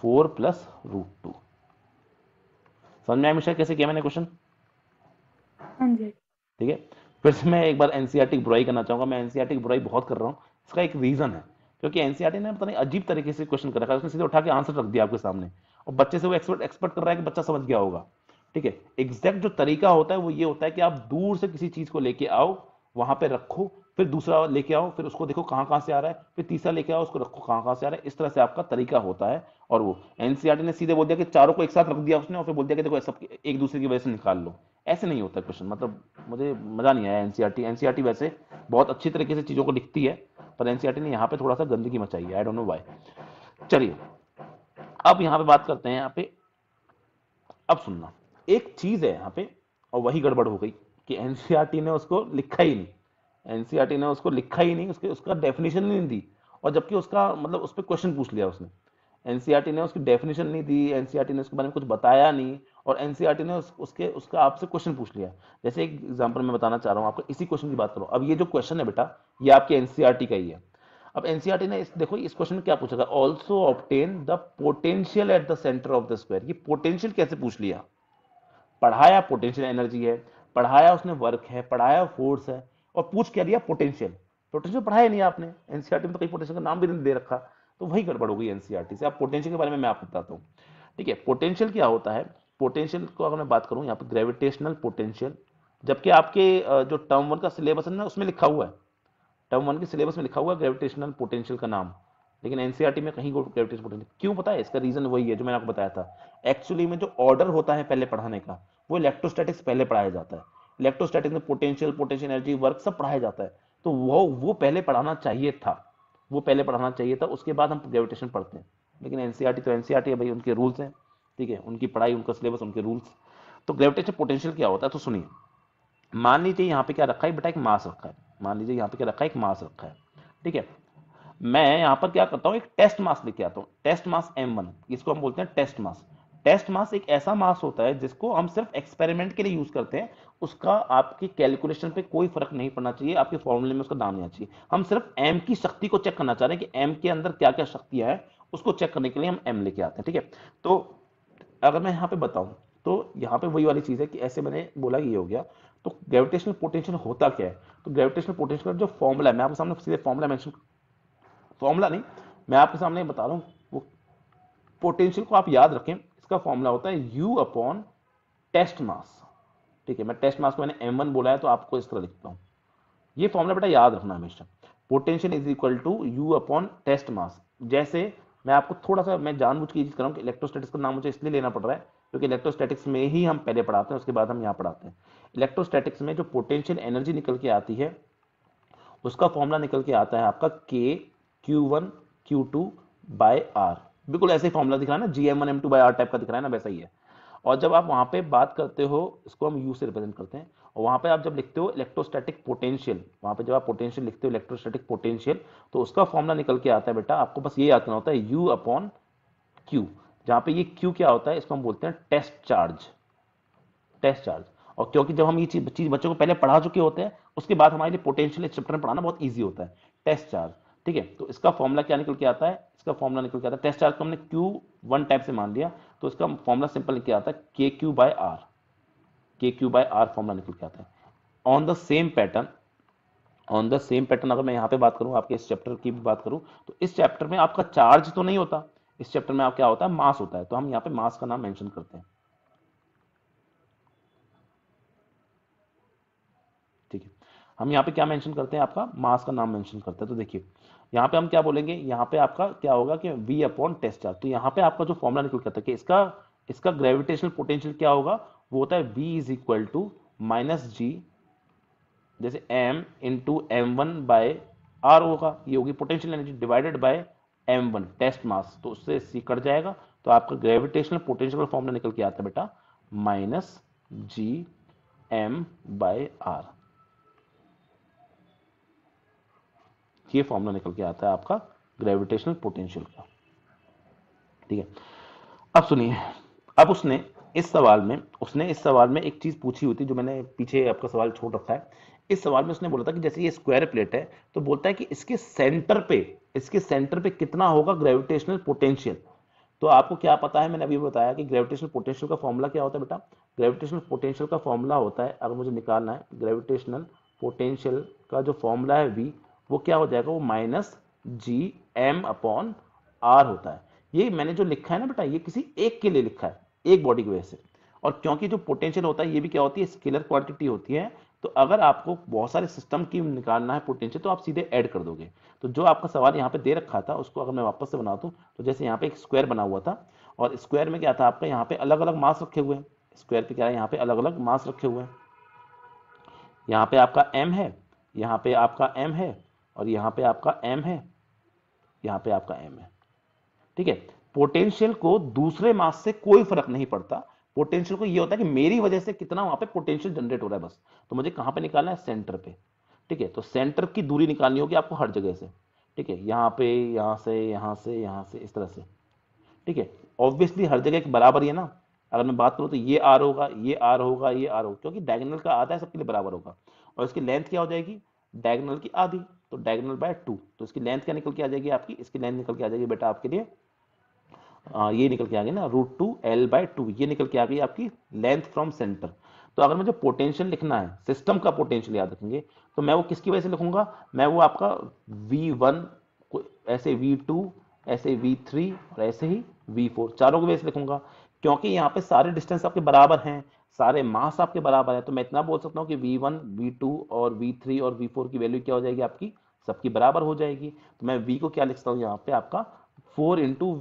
फोर प्लस रूट टू समझ में आया मिश्रा कैसे किया मैंने क्वेश्चन हाँ ठीक है फिर से मैं एक बार एनसीआर e बुराई करना चाहूंगा मैं एनसीआर e बुराई बहुत कर रहा हूँ इसका एक रीज़न है क्योंकि एनसीआरटी e ने पता नहीं अजीब तरीके से क्वेश्चन कर रखा है उसने सीधे उठा के आंसर रख दिया आपके सामने और बच्चे से वो एक्सपर्ट एक्सपर्ट कर रहा है कि बच्चा समझ गया होगा ठीक है एग्जैक्ट जो तरीका होता है वो ये होता है कि आप दूर से किसी चीज को लेके आओ वहां पे रखो फिर दूसरा लेके आओ फिर उसको देखो कहाँ कहाँ से आ रहा है फिर तीसरा लेके आओ उसको रखो कहाँ कहाँ से आ रहा है इस तरह से आपका तरीका होता है और वो एनसीआर e ने सीधे बोल दिया कि चारों को एक साथ रख दिया उसने और फिर बोल दिया कि देखो सब एक दूसरे की वजह से निकाल लो ऐसे नहीं होता क्वेश्चन मतलब मुझे मज़ा नहीं आया एनसीआर टी e e वैसे बहुत अच्छी तरीके से चीज़ों को लिखती है पर टी ने यहाँ पे थोड़ा सा गंदगी मचाई है आई डोंट नो वाई चलिए अब यहाँ पे बात करते हैं यहाँ पे अब सुनना एक चीज़ है यहाँ पे और वही गड़बड़ हो गई कि टी ने उसको लिखा ही नहीं एनसीईआरटी ने उसको लिखा ही नहीं उसके उसका डेफिनेशन नहीं दी और जबकि उसका मतलब उस पर क्वेश्चन पूछ लिया उसने एनसीईआरटी ने उसकी डेफिनेशन नहीं दी एनसीईआरटी ने उसके बारे में कुछ बताया नहीं और एनसीईआरटी ने उस, उसके उसका आपसे क्वेश्चन पूछ लिया जैसे एक एग्जाम्पल मैं बताना चाह रहा हूँ आपको इसी क्वेश्चन की बात करूँ अब ये जो क्वेश्चन है बेटा ये आपकी एनसीईआरटी का ही है अब एनसीईआरटी ने इस देखो इस क्वेश्चन में क्या पूछा था also obtain the potential at the centre of the square ये पोटेंशियल कैसे पूछ लिया पढ़ाया पोटेंशियल एनर्जी है पढ़ाया उसने वर्क है पढ़ाया फोर्स है और पूछ क्या दिया पोटेंशियल पोटेंशियल पढ़ाया नहीं आपने एनसीआरटी e में तो कई पोटेंशियल का नाम भी नहीं दे रखा तो वही गड़बड़ होगी एनसीआर एनसीआरटी से आप पोटेंशियल के बारे में मैं आपको बताता हूँ ठीक है पोटेंशियल क्या होता है पोटेंशियल को अगर मैं बात करूँ यहाँ पर ग्रेविटेशनल पोटेंशियल जबकि आपके जो टर्म वन का सिलेबस है ना उसमें लिखा हुआ है टर्म वन के सिलेबस में लिखा हुआ है ग्रेविटेशनल पोटेंशियल का नाम लेकिन एनसीआरटी e में कहीं ग्रेविटेशन पोटेंशियल क्यों पता है इसका रीजन वही है जो मैंने आपको बताया था एक्चुअली में जो ऑर्डर होता है पहले पढ़ाने का वो इलेक्ट्रोस्टैटिक्स पहले पढ़ाया जाता है इलेक्ट्रोस्टैटिक में पोटेंशियल पोटेंशियल एनर्जी वर्क सब पढ़ाया जाता है तो वो वो पहले पढ़ाना चाहिए था वो पहले पढ़ाना चाहिए था उसके बाद हम ग्रेविटेशन पढ़ते हैं लेकिन एनसीईआरटी e तो एनसीईआरटी e है भाई उनके रूल्स हैं ठीक है उनकी पढ़ाई उनका सिलेबस उनके रूल्स तो ग्रेविटेशन पोटेंशियल क्या होता है तो सुनिए मान लीजिए यहाँ पे क्या रखा है बेटा एक मास रखा है मान लीजिए यहाँ पे क्या रखा है एक मास रखा है ठीक है मैं यहाँ पर क्या करता हूँ एक टेस्ट मास लेके आता हूँ टेस्ट मास एम वन इसको हम बोलते हैं टेस्ट मास टेस्ट मास एक ऐसा मास होता है जिसको हम सिर्फ एक्सपेरिमेंट के लिए यूज करते हैं उसका आपकी कैलकुलेशन पे कोई फर्क नहीं पड़ना चाहिए आपके फॉर्मूले में उसका नाम नहीं आना चाहिए हम सिर्फ एम की शक्ति को चेक करना चाह रहे हैं कि एम के अंदर क्या क्या शक्ति हैं उसको चेक करने के लिए हम एम लेके आते हैं ठीक है तो अगर मैं यहाँ पे बताऊँ तो यहाँ पे वही वाली चीज़ है कि ऐसे मैंने बोला ये हो गया तो ग्रेविटेशनल पोटेंशियल होता क्या है तो ग्रेविटेशनल पोटेंशियल जो फॉर्मूला है मैं आपके सामने सीधे फॉर्मूला मैंशन फॉर्मूला नहीं मैं आपके सामने बता रहा हूँ वो पोटेंशियल को आप याद रखें इसका फॉर्मूला होता है यू अपॉन टेस्ट मास ठीक है मैं टेस्ट मास को मैंने एम वन बोला है तो आपको इस तरह लिखता हूँ ये फॉर्मला बेटा याद रखना हमेशा potential is equal to U upon test mass जैसे मैं आपको थोड़ा सा मैं जानबूझ के चीज कर रहा हूँ कि इलेक्ट्रोस्टैटिक्स का नाम मुझे इसलिए लेना पड़ रहा है क्योंकि इलेक्ट्रोस्टैटिक्स में ही हम पहले पढ़ाते हैं उसके बाद हम यहाँ पढ़ाते हैं इलेक्ट्रोस्टैटिक्स में जो पोटेंशियल एनर्जी निकल के आती है उसका फॉर्मूला निकल के आता है आपका K Q one Q two by R बिल्कुल ऐसे फॉर्मूला दिख रहा है ना G M one M two by R type का दिख रहा है ना वैसा ही है और जब आप वहाँ पे बात करते हो इसको हम यू से रिप्रेजेंट करते हैं और वहाँ पे आप जब लिखते हो इलेक्ट्रोस्टैटिक पोटेंशियल वहाँ पे जब आप पोटेंशियल लिखते हो इलेक्ट्रोस्टैटिक पोटेंशियल तो उसका फॉर्मूला निकल के आता है बेटा आपको बस ये याद करना होता है यू अपॉन क्यू जहाँ पे ये क्यू क्या होता है इसको हम बोलते हैं टेस्ट चार्ज टेस्ट चार्ज और क्योंकि जब हम ये चीज चीज बच्चों को पहले पढ़ा चुके होते हैं उसके बाद हमारे लिए पोटेंशियल इस चैप्टर में पढ़ाना बहुत ईजी होता है टेस्ट चार्ज ठीक है तो इसका फॉर्मूला क्या निकल के आता है इसका फॉर्मूला निकल के आता है टेस्ट चार्ज को हमने क्यू वन टाइप से मान लिया तो इसका फॉर्मूला सिंपल निकल आता है K Q by R K Q by R formula निकल के आता है on the same pattern on the same pattern अगर मैं यहाँ पे बात करूँ आपके इस चैप्टर की भी बात करूँ तो इस चैप्टर में आपका चार्ज तो नहीं होता इस चैप्टर में आप क्या होता है मास होता है तो हम यहाँ पे मास का नाम मैंशन करते हैं ठीक है हम यहाँ पे क्या मेंशन करते हैं आपका मास का नाम मेंशन करते हैं तो देखिए यहाँ पे हम क्या बोलेंगे यहाँ पे आपका क्या होगा कि वी अपॉन टेस्टा तो यहाँ पे आपका जो फॉर्मुला निकल करता है कि इसका इसका ग्रेविटेशनल पोटेंशियल क्या होगा वो होता है V is equal to minus G जैसे M into M one by R होगा ये होगी potential energy divided by M one test mass तो उससे सी कट जाएगा तो आपका ग्रेविटेशनल पोटेंशियल फॉर्मुला निकल के आता है बेटा minus G M by R ये फॉर्मूला निकल के आता है आपका ग्रेविटेशनल पोटेंशियल का ठीक है अब सुनिए अब उसने इस सवाल में उसने इस सवाल में एक चीज़ पूछी हुई थी जो मैंने पीछे आपका सवाल छोड़ रखा है इस सवाल में उसने बोला था कि जैसे ये स्क्वायर प्लेट है तो बोलता है कि इसके सेंटर पे इसके सेंटर पे कितना होगा ग्रेविटेशनल पोटेंशियल तो आपको क्या पता है मैंने अभी बताया कि ग्रेविटेशनल पोटेंशियल का फॉर्मूला क्या होता है बेटा ग्रेविटेशनल पोटेंशियल का फॉर्मूला होता है अगर मुझे निकालना है ग्रेविटेशनल पोटेंशियल का जो फॉर्मूला है वी वो क्या हो जाएगा वो minus G M upon R होता है ये मैंने जो लिखा है ना बेटा ये किसी एक के लिए लिखा है एक बॉडी की वजह से और क्योंकि जो पोटेंशियल होता है ये भी क्या होती है स्केलर क्वांटिटी होती है तो अगर आपको बहुत सारे सिस्टम की निकालना है पोटेंशियल तो आप सीधे ऐड कर दोगे तो जो आपका सवाल यहाँ पे दे रखा था उसको अगर मैं वापस से बना दूँ तो जैसे यहाँ पे एक स्क्वायर बना हुआ था और स्क्वायर में क्या था आपका यहाँ पे अलग अलग मास रखे हुए हैं स्क्वायर पे क्या है यहाँ पे अलग अलग मास रखे हुए हैं यहाँ पे आपका एम है यहाँ पे आपका एम है और यहां पे आपका एम है यहां पे आपका एम है ठीक है पोटेंशियल को दूसरे मास से कोई फर्क नहीं पड़ता पोटेंशियल को ये होता है कि मेरी वजह से कितना वहां पे पोटेंशियल जनरेट हो रहा है बस तो मुझे कहाँ पे निकालना है सेंटर पे ठीक है तो सेंटर की दूरी निकालनी होगी आपको हर जगह से ठीक है यहां पे यहां से यहां से यहाँ से इस तरह से ठीक है ऑब्वियसली हर जगह के बराबर ही है ना अगर मैं बात करूँ तो ये आर होगा ये आर होगा ये आर होगा क्योंकि डायगनल का आधा है सबके लिए बराबर होगा और इसकी लेंथ क्या हो जाएगी डायगनल की आधी तो डायगोनल बाय टू तो इसकी लेंथ क्या निकल के आ जाएगी आपकी इसकी लेंथ निकल के आ जाएगी बेटा आपके लिए आ, ये निकल के आ गई ना root two L by two ये निकल के आ गई आपकी लेंथ फ्रॉम सेंटर तो अगर मुझे पोटेंशियल लिखना है सिस्टम का पोटेंशियल याद रखेंगे तो मैं वो किसकी वजह से लिखूंगा मैं वो आपका वी वन ऐसे वी टू ऐसे वी थ्री और ऐसे ही वी फोर चारों की वजह से लिखूंगा क्योंकि यहाँ पे सारे डिस्टेंस आपके बराबर हैं सारे मास आपके बराबर है तो मैं इतना बोल सकता हूँ कि वी वन वी टू और वी थ्री और वी फोर की वैल्यू क्या हो जाएगी आपकी सबकी बराबर हो जाएगी तो मैं वी को क्या लिखता हूँ यहाँ पे आपका फोर इंटू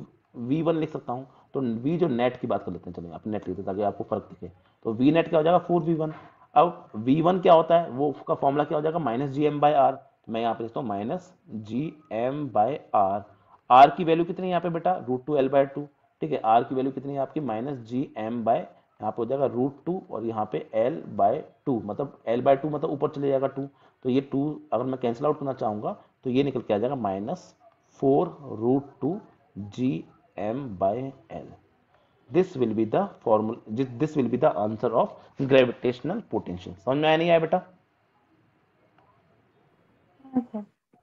वी वन लिख सकता हूँ तो वी जो नेट की बात कर लेते हैं चलिए आप नेट लिखते ताकि आपको फर्क दिखे तो वी नेट क्या हो जाएगा फोर वी वन अब वी वन क्या होता है वो उसका फॉर्मूला क्या हो जाएगा minus G M by R मैं यहाँ पे लिखता हूँ minus G M by R R की वैल्यू कितनी है यहाँ पे बेटा root two L by two ठीक है आर की वैल्यू कितनी है आपकी माइनस जी एम बाय यहाँ पे हो जाएगा रूट टू और यहाँ पे एल बाय टू मतलब एल बाय टू मतलब ऊपर चले जाएगा टू तो ये टू अगर मैं कैंसिल आउट करना चाहूँगा तो ये निकल के आ जाएगा minus four root two G M by L this will be the formula this will be the answer of gravitational potential समझ में आया नहीं आया बेटा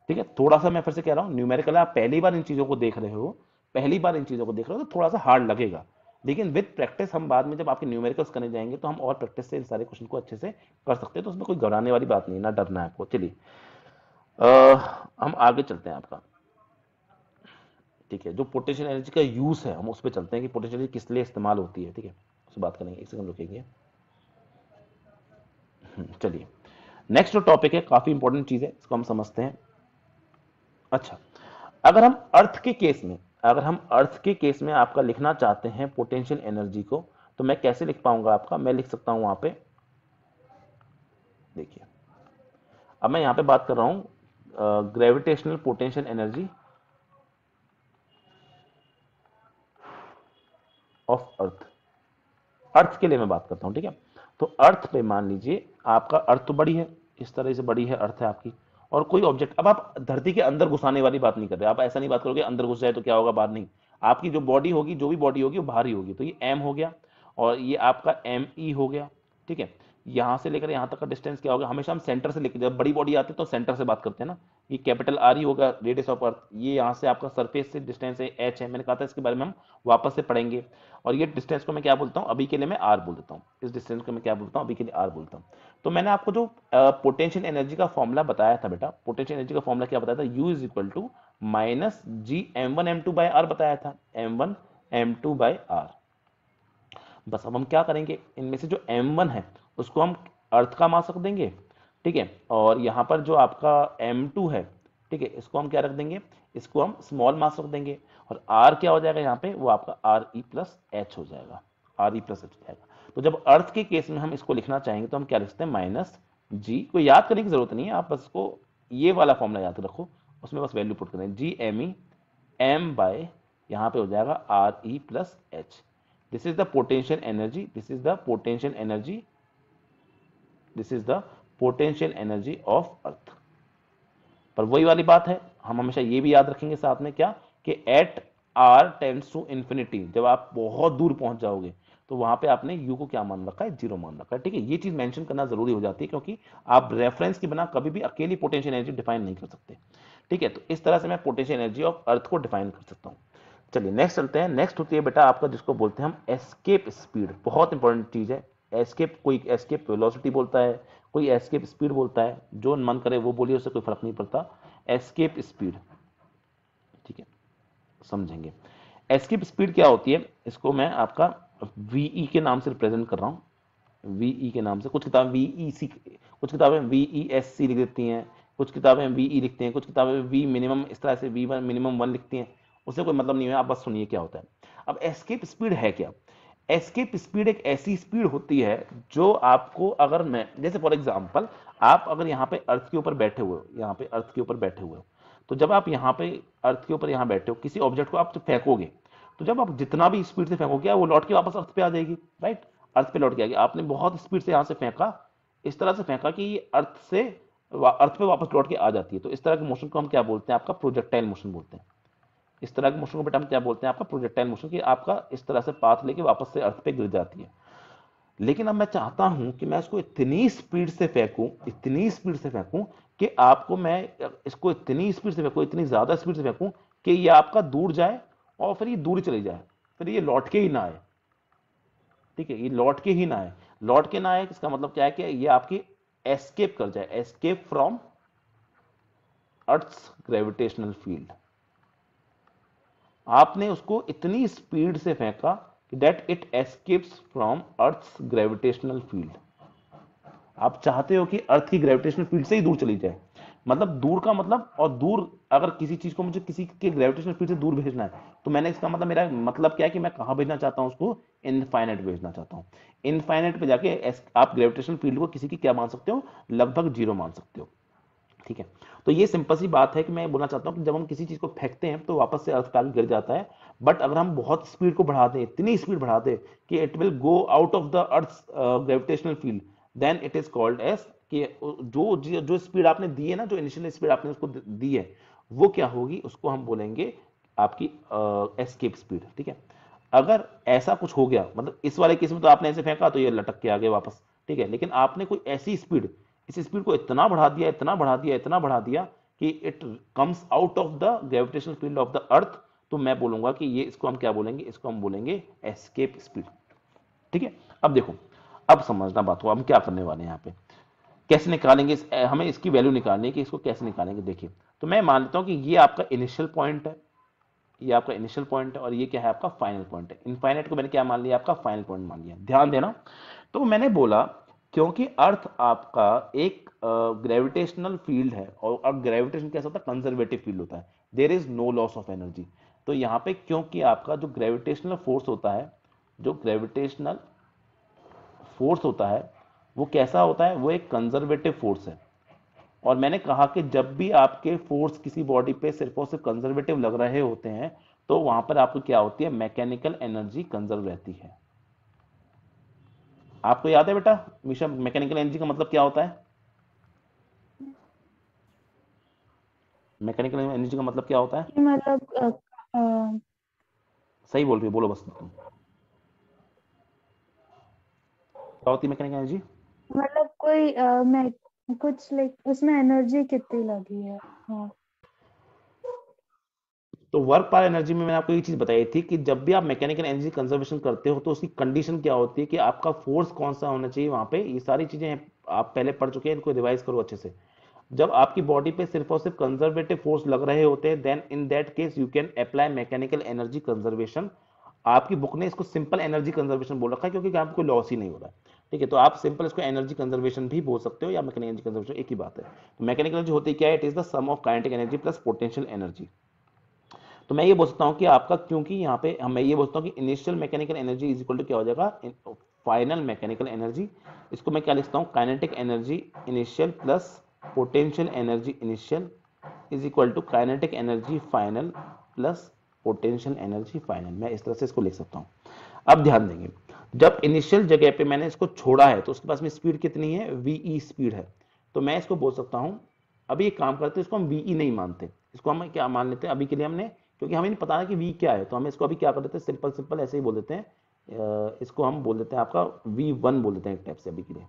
ठीक है थोड़ा सा मैं फिर से कह रहा हूँ न्यूमेरिकल आप पहली बार इन चीजों को देख रहे हो पहली बार इन चीजों को देख रहे हो तो थोड़ा सा हार्ड लगेगा लेकिन विद प्रैक्टिस हम बाद में जब आपके न्यूमेरिकल्स करने जाएंगे तो हम और प्रैक्टिस से इन सारे क्वेश्चन को अच्छे से कर सकते हैं तो उसमें कोई घबराने वाली बात नहीं ना डरना है आपको चलिए हम आगे चलते हैं आपका ठीक है जो पोटेंशियल एनर्जी का यूज है हम उस पर चलते हैं कि पोटेंशियल एनर्जी किस लिए इस्तेमाल होती है ठीक है उस बात करेंगे एक सेकंड रुकेंगे हम्म, चलिए नेक्स्ट जो टॉपिक है काफी इंपॉर्टेंट चीज है इसको हम समझते हैं अच्छा अगर हम अर्थ के केस में अगर हम अर्थ के केस में आपका लिखना चाहते हैं पोटेंशियल एनर्जी को तो मैं कैसे लिख पाऊंगा आपका मैं लिख सकता हूं वहां पे देखिए अब मैं यहां पे बात कर रहा हूं gravitational potential energy of earth earth के लिए मैं बात करता हूं ठीक है तो अर्थ पे मान लीजिए आपका अर्थ तो बड़ी है इस तरह से बड़ी है अर्थ है आपकी और कोई ऑब्जेक्ट अब आप धरती के अंदर घुसाने वाली बात नहीं कर रहे आप ऐसा नहीं बात करोगे अंदर घुस जाए तो क्या होगा बाहर नहीं आपकी जो बॉडी होगी जो भी बॉडी होगी वो बाहर ही होगी तो ये एम हो गया और ये आपका एम ई e हो गया ठीक है यहाँ से लेकर यहाँ तक का डिस्टेंस क्या होगा हमेशा हम सेंटर से लेकर जब बड़ी बॉडी आती है तो सेंटर से बात करते हैं ना ये कैपिटल आर ही होगा रेडियस ऑफ अर्थ ये यहाँ से आपका सरफेस से डिस्टेंस है एच है मैंने कहा था इसके बारे में हम वापस से पढ़ेंगे और ये डिस्टेंस को मैं क्या बोलता हूँ अभी के लिए मैं आर बोल देता हूँ इस डिस्टेंस को मैं क्या बोलता हूँ अभी के लिए आर बोलता हूँ तो मैंने आपको जो पोटेंशियल एनर्जी का फॉर्मूला बताया था बेटा पोटेंशियल एनर्जी का फॉर्मूला क्या बताया था U is equal to minus G M one M two by R बताया था M one M two by R बस अब हम क्या करेंगे इनमें से जो एम वन है उसको हम अर्थ का मान सक देंगे ठीक है और यहाँ पर जो आपका M2 है ठीक है इसको हम क्या रख देंगे इसको हम स्मॉल मास रख देंगे और R क्या हो जाएगा यहाँ पे वो आपका आर ई प्लस एच हो जाएगा आर ई प्लस एच हो जाएगा तो जब अर्थ के केस में हम इसको लिखना चाहेंगे तो हम क्या लिखते हैं माइनस जी को याद करने की जरूरत नहीं है आप बस इसको ये वाला फॉर्मूला याद रखो उसमें बस वैल्यू पुट करें G M E M by यहाँ पे हो जाएगा R E plus H this is the potential energy this is the potential energy this is the potential energy of earth पर वही वाली बात है हम हमेशा ये भी याद रखेंगे साथ में क्या कि at R tends to infinity जब आप बहुत दूर पहुंच जाओगे तो वहां पे आपने यू को क्या मान रखा है जीरो मान रखा है ठीक है ये चीज मेंशन करना जरूरी हो जाती है क्योंकि आप रेफरेंस के बिना कभी भी अकेली पोटेंशियल एनर्जी डिफाइन नहीं कर सकते ठीक है तो इस तरह से मैं पोटेंशियल एनर्जी ऑफ अर्थ को डिफाइन कर सकता हूँ चलिए नेक्स्ट चलते हैं नेक्स्ट होती है बेटा आपका जिसको बोलते हैं हम एस्केप स्पीड बहुत इंपॉर्टेंट चीज है एस्केप कोई एस्केप वेलोसिटी बोलता है कोई एस्केप स्पीड बोलता है जो मन करे वो बोलिए उससे कोई फर्क नहीं पड़ता एस्केप स्पीड ठीक है समझेंगे एस्केप स्पीड क्या होती है इसको मैं आपका वीई e के नाम से रिप्रेजेंट कर रहा हूँ वीई e के नाम से कुछ किताबें वीई सी e कुछ किताबें वी ई एस सी लिख देती हैं कुछ किताबें वी ई लिखते हैं कुछ किताबें वी मिनिमम इस तरह से वी वन मिनिमम वन लिखती हैं उससे कोई मतलब नहीं है आप बस सुनिए क्या होता है अब एस्केप स्पीड है क्या एस्केप स्पीड एक ऐसी स्पीड होती है जो आपको अगर मैं जैसे फॉर एग्जाम्पल आप अगर यहाँ पे अर्थ के ऊपर बैठे हुए हो यहाँ पे अर्थ के ऊपर बैठे हुए हो तो जब आप यहाँ पे अर्थ के ऊपर यहाँ बैठे हो किसी ऑब्जेक्ट को आप तो फेंकोगे तो जब आप जितना भी स्पीड से फेंकोगे वो लौट के वापस अर्थ पे आ जाएगी राइट अर्थ पे लौट के आएगी आपने बहुत स्पीड से यहाँ से फेंका इस तरह से फेंका कि ये अर्थ से अर्थ पे वापस लौट के आ जाती है तो इस तरह के मोशन को हम क्या बोलते हैं आपका प्रोजेक्टाइल मोशन बोलते हैं इस तरह के मोशन को बेटा हम क्या बोलते हैं आपका प्रोजेक्टाइल मोशन की आपका इस तरह से पाथ लेके वापस से अर्थ पे गिर जाती है लेकिन अब मैं चाहता हूं कि मैं इसको इतनी स्पीड से फेंकूं इतनी स्पीड से फेंकूं कि आपको मैं इसको इतनी स्पीड से फेंकूं इतनी ज़्यादा स्पीड से फेंकूं कि ये आपका दूर जाए और फिर ये दूर चले जाए फिर ये लौट के ही ना आए ठीक है ये लौट के ही ना आए लौट के ना आए इसका मतलब क्या है कि ये आपकी एस्केप कर जाए escape from earth gravitational field आपने उसको इतनी स्पीड से फेंका that it escapes from earth gravitational field आप चाहते हो कि अर्थ की ग्रेविटेशनल फील्ड से ही दूर चली जाए मतलब दूर का मतलब और दूर अगर किसी चीज को मुझे किसी के ग्रेविटेशनल फील्ड से दूर भेजना है तो मैंने इसका मतलब मेरा मतलब क्या है कि मैं कहां भेजना चाहता हूं उसको इनफाइनाइट भेजना चाहता हूं इनफाइनाइट पे जाके आप ग्रेविटेशनल फील्ड को किसी की क्या मान सकते हो लगभग जीरो मान सकते हो ठीक है तो ये सिंपल सी बात है कि मैं बोलना चाहता हूँ कि जब हम किसी चीज़ को फेंकते हैं तो वापस से अर्थ पे गिर जाता है बट अगर हम बहुत स्पीड को बढ़ा दें इतनी स्पीड बढ़ा दें कि it will go out of the earth gravitational field then it is called as कि जो जो स्पीड आपने दी है ना जो इनिशियल स्पीड आपने उसको दी है वो क्या होगी उसको हम बोलेंगे आपकी एस्केप uh, स्पीड ठीक है अगर ऐसा कुछ हो गया मतलब इस वाले केस में तो आपने ऐसे फेंका तो ये लटक के आ गया वापस ठीक है लेकिन आपने कोई ऐसी स्पीड इस स्पीड को इतना बढ़ा दिया इतना बढ़ा दिया इतना बढ़ा दिया कि it comes out of the gravitation field of the earth तो मैं बोलूंगा कि ये इसको हम क्या बोलेंगे इसको हम बोलेंगे एस्केप स्पीड ठीक है अब देखो अब समझना बात को हम क्या करने वाले हैं यहाँ पे कैसे निकालेंगे हमें इसकी वैल्यू निकालनी है कि इसको कैसे निकालेंगे देखिए तो मैं मान लेता हूँ कि ये आपका इनिशियल पॉइंट है ये आपका इनिशियल पॉइंट है और ये क्या है आपका फाइनल पॉइंट है इनफाइनाइट को मैंने क्या मान लिया आपका फाइनल पॉइंट मान लिया ध्यान देना तो मैंने बोला क्योंकि अर्थ आपका एक ग्रेविटेशनल फील्ड है और ग्रेविटेशन कैसा होता है कंजर्वेटिव फील्ड होता है there is no loss of energy तो यहाँ पे क्योंकि आपका जो ग्रेविटेशनल फोर्स होता है जो ग्रेविटेशनल फोर्स होता है वो कैसा होता है वो एक कंजर्वेटिव फोर्स है और मैंने कहा कि जब भी आपके फोर्स किसी बॉडी पे सिर्फ और सिर्फ कंजर्वेटिव लग रहे होते हैं तो वहां पर आपको क्या होती है मैकेनिकल एनर्जी कंजर्व रहती है आपको याद है बेटा मिशन मैकेनिकल एनर्जी का मतलब क्या होता है मैकेनिकल एनर्जी का मतलब क्या होता है मतलब आ, सही बोल रही हो बोलो बस तुम क्या होती मैकेनिकल एनर्जी मतलब कोई आ, मैं कुछ लाइक उसमें एनर्जी कितनी लगी है हाँ तो वर्क पावर एनर्जी में मैंने आपको ये चीज़ बताई थी कि जब भी आप मैकेनिकल एनर्जी कंजर्वेशन करते हो तो उसकी कंडीशन क्या होती है कि आपका फोर्स कौन सा होना चाहिए वहां पे ये सारी चीज़ें आप पहले पढ़ चुके हैं इनको रिवाइज करो अच्छे से जब आपकी बॉडी पे सिर्फ और सिर्फ कंजर्वेटिव फोर्स लग रहे होते हैं then in that case you can apply mechanical energy conservation आपकी बुक ने इसको सिंपल एनर्जी कंजर्वेशन बोल रखा है क्योंकि आपको लॉस ही नहीं हो रहा है ठीक है तो आप सिंपल इसको एनर्जी कंजर्वेशन भी बोल सकते हो या मैकेनिकल एनर्जी कंजर्वेशन एक ही बात है मैकेनिकल तो एनर्जी होती क्या है it is the sum of kinetic energy plus potential energy तो मैं ये बोल सकता हूँ कि आपका क्योंकि यहाँ पे मैं ये बोलता हूँ कि initial mechanical energy is equal to क्या हो जाएगा फाइनल मैकेनिकल एनर्जी इसको मैं क्या लिखता हूँ kinetic energy initial plus potential energy initial is equal to kinetic energy final plus potential energy final मैं इस तरह से इसको लिख सकता हूँ अब ध्यान देंगे जब इनिशियल जगह पे मैंने इसको छोड़ा है तो उसके पास में स्पीड कितनी है वी स्पीड e है तो मैं इसको बोल सकता हूँ अभी ये काम करते हैं इसको हम वी e नहीं मानते इसको हम क्या मान लेते हैं अभी के लिए हमने क्योंकि हमें नहीं पता है कि वी क्या है तो हम इसको अभी क्या कर देते हैं सिंपल सिंपल ऐसे ही बोल देते हैं इसको हम बोल देते हैं आपका वी वन बोल देते हैं एक टाइप से अभी के लिए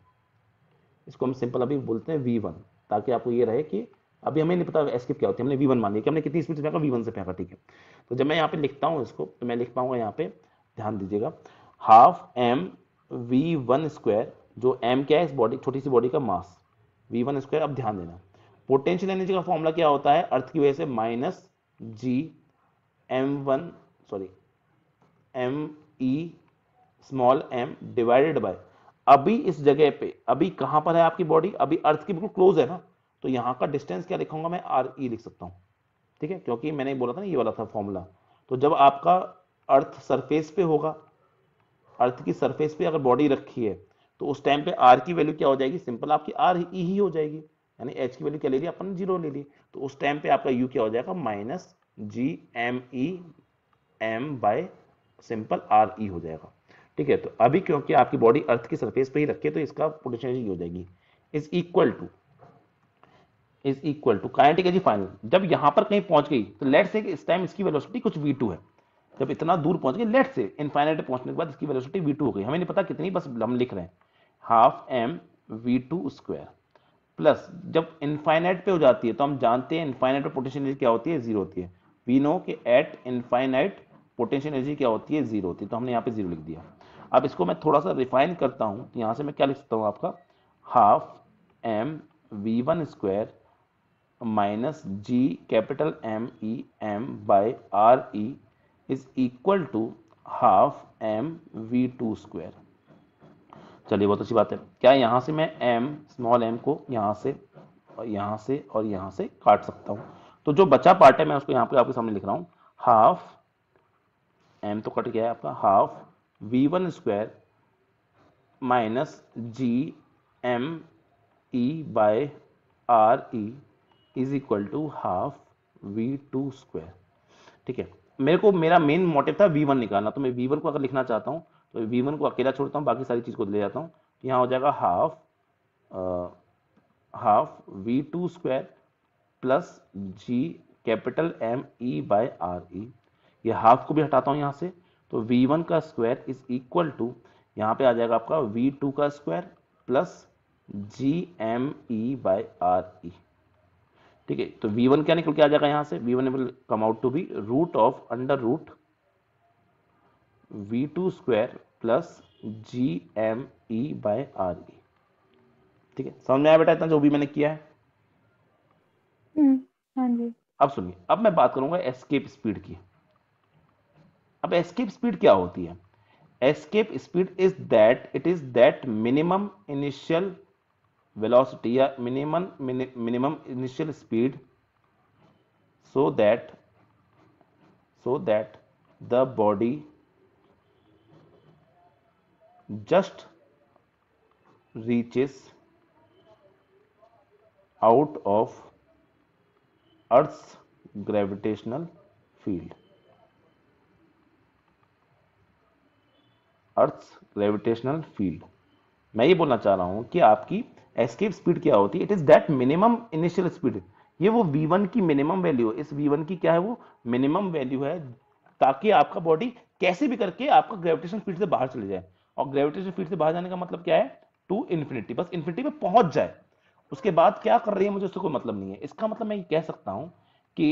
इसको हम सिंपल अभी बोलते हैं वी वन ताकि आपको ये रहे कि अभी हमें नहीं पता एस्केप क्या होती है हमने वी वन मान लिया कि हमने कितनी स्पीड से फेंका वी वन से फेंका ठीक है तो जब मैं यहाँ पे लिखता हूँ इसको तो मैं लिख पाऊंगा यहाँ पे ध्यान दीजिएगा half M V one square जो एम क्या है इस बॉडी छोटी सी बॉडी का मास वी वन स्क्वायर अब ध्यान देना पोटेंशियल एनर्जी का फॉर्मूला क्या होता है अर्थ की वजह से minus G M one sorry M E small M divided by अभी इस जगह पे अभी कहां पर है आपकी बॉडी अभी अर्थ की बिल्कुल क्लोज है ना तो यहां का डिस्टेंस क्या लिखूंगा मैं आर ई e लिख सकता हूं ठीक है क्योंकि मैंने बोला था ना ये वाला था फॉर्मूला तो जब आपका अर्थ सरफेस पे होगा अर्थ की सरफेस पे अगर बॉडी रखी है तो उस टाइम पे आर की वैल्यू क्या हो जाएगी सिंपल आपकी आर ई e ही हो जाएगी यानी एच की वैल्यू क्या ले ली अपन जीरो ले ली तो उस टाइम पे आपका यू क्या हो जाएगा minus G M E M by simple R E हो जाएगा ठीक है तो अभी क्योंकि आपकी बॉडी अर्थ की सरफेस पे ही रखी है तो इसका पोटेंशियल एनर्जी हो जाएगी is equal to is equal to kinetic energy final जब यहां पर कहीं पहुंच गई तो लेट से इस टाइम इसकी वेलोसिटी कुछ वी टू है जब इतना दूर पहुंच गई लेट से इनफाइनाइट पहुंचने के बाद इसकी वेलोसिटी वी टू हो गई हमें नहीं पता कितनी बस हम लिख रहे हैं half M V two square plus जब इनफाइनाइट पे हो जाती है तो हम जानते हैं इनफाइनाइट पर पोटेंशियल क्या होती है जीरो होती है वी नो कि एट इनफाइनाइट पोटेंशियल एनर्जी क्या होती है जीरो होती है तो हमने यहाँ पे जीरो लिख दिया अब इसको मैं थोड़ा सा रिफाइन करता हूँ तो यहाँ से मैं क्या लिख सकता हूँ आपका half M V one square minus G capital M E M by R E is equal to half M V two square चलिए बहुत अच्छी बात है क्या यहाँ से मैं एम स्मॉल एम को यहाँ से और यहाँ से और यहाँ से काट सकता हूँ तो जो बचा पार्ट है मैं उसको यहां पे आपके सामने लिख रहा हूं हाफ एम तो कट गया है आपका half V one square minus G M E by R E is equal to half V two square ठीक है मेरे को मेरा मेन मोटिव था वी वन निकालना तो मैं वी वन को अगर लिखना चाहता हूं तो वी वन को अकेला छोड़ता हूं बाकी सारी चीज़ को ले जाता हूं तो यहां हो जाएगा half half V two square plus G capital M E by R E ये हाफ को भी हटाता हूँ यहाँ से तो वी वन का स्क्वायर इज इक्वल टू यहाँ पे आ जाएगा आपका वी टू का square plus G M E by R E ठीक है तो वी वन क्या निकल के आ जाएगा यहाँ से V one will come out to be root of under root V two square plus G M E by R E ठीक है समझ में आया बेटा इतना जो भी मैंने किया है हम्म, हाँ अब सुनिए अब मैं बात करूंगा एस्केप स्पीड की अब एस्केप स्पीड क्या होती है escape speed is that it is that minimum initial velocity या minimum minimum initial speed so that so that the body just reaches out of earth gravitational field earth gravitational field मैं ये बोलना चाह रहा हूं कि आपकी एस्केप स्पीड क्या होती है it is that minimum initial speed ये वो v1 की मिनिमम वैल्यू है इस v1 की क्या है वो मिनिमम वैल्यू है ताकि आपका बॉडी कैसे भी करके आपका ग्रेविटेशन स्पीड से बाहर चले जाए और ग्रेविटेशन स्पीड से बाहर जाने का मतलब क्या है टू इन्फिनिटी बस इन्फिनिटी में पहुंच जाए उसके बाद क्या कर रही है मुझे उससे कोई मतलब नहीं है इसका मतलब मैं ये कह सकता हूँ कि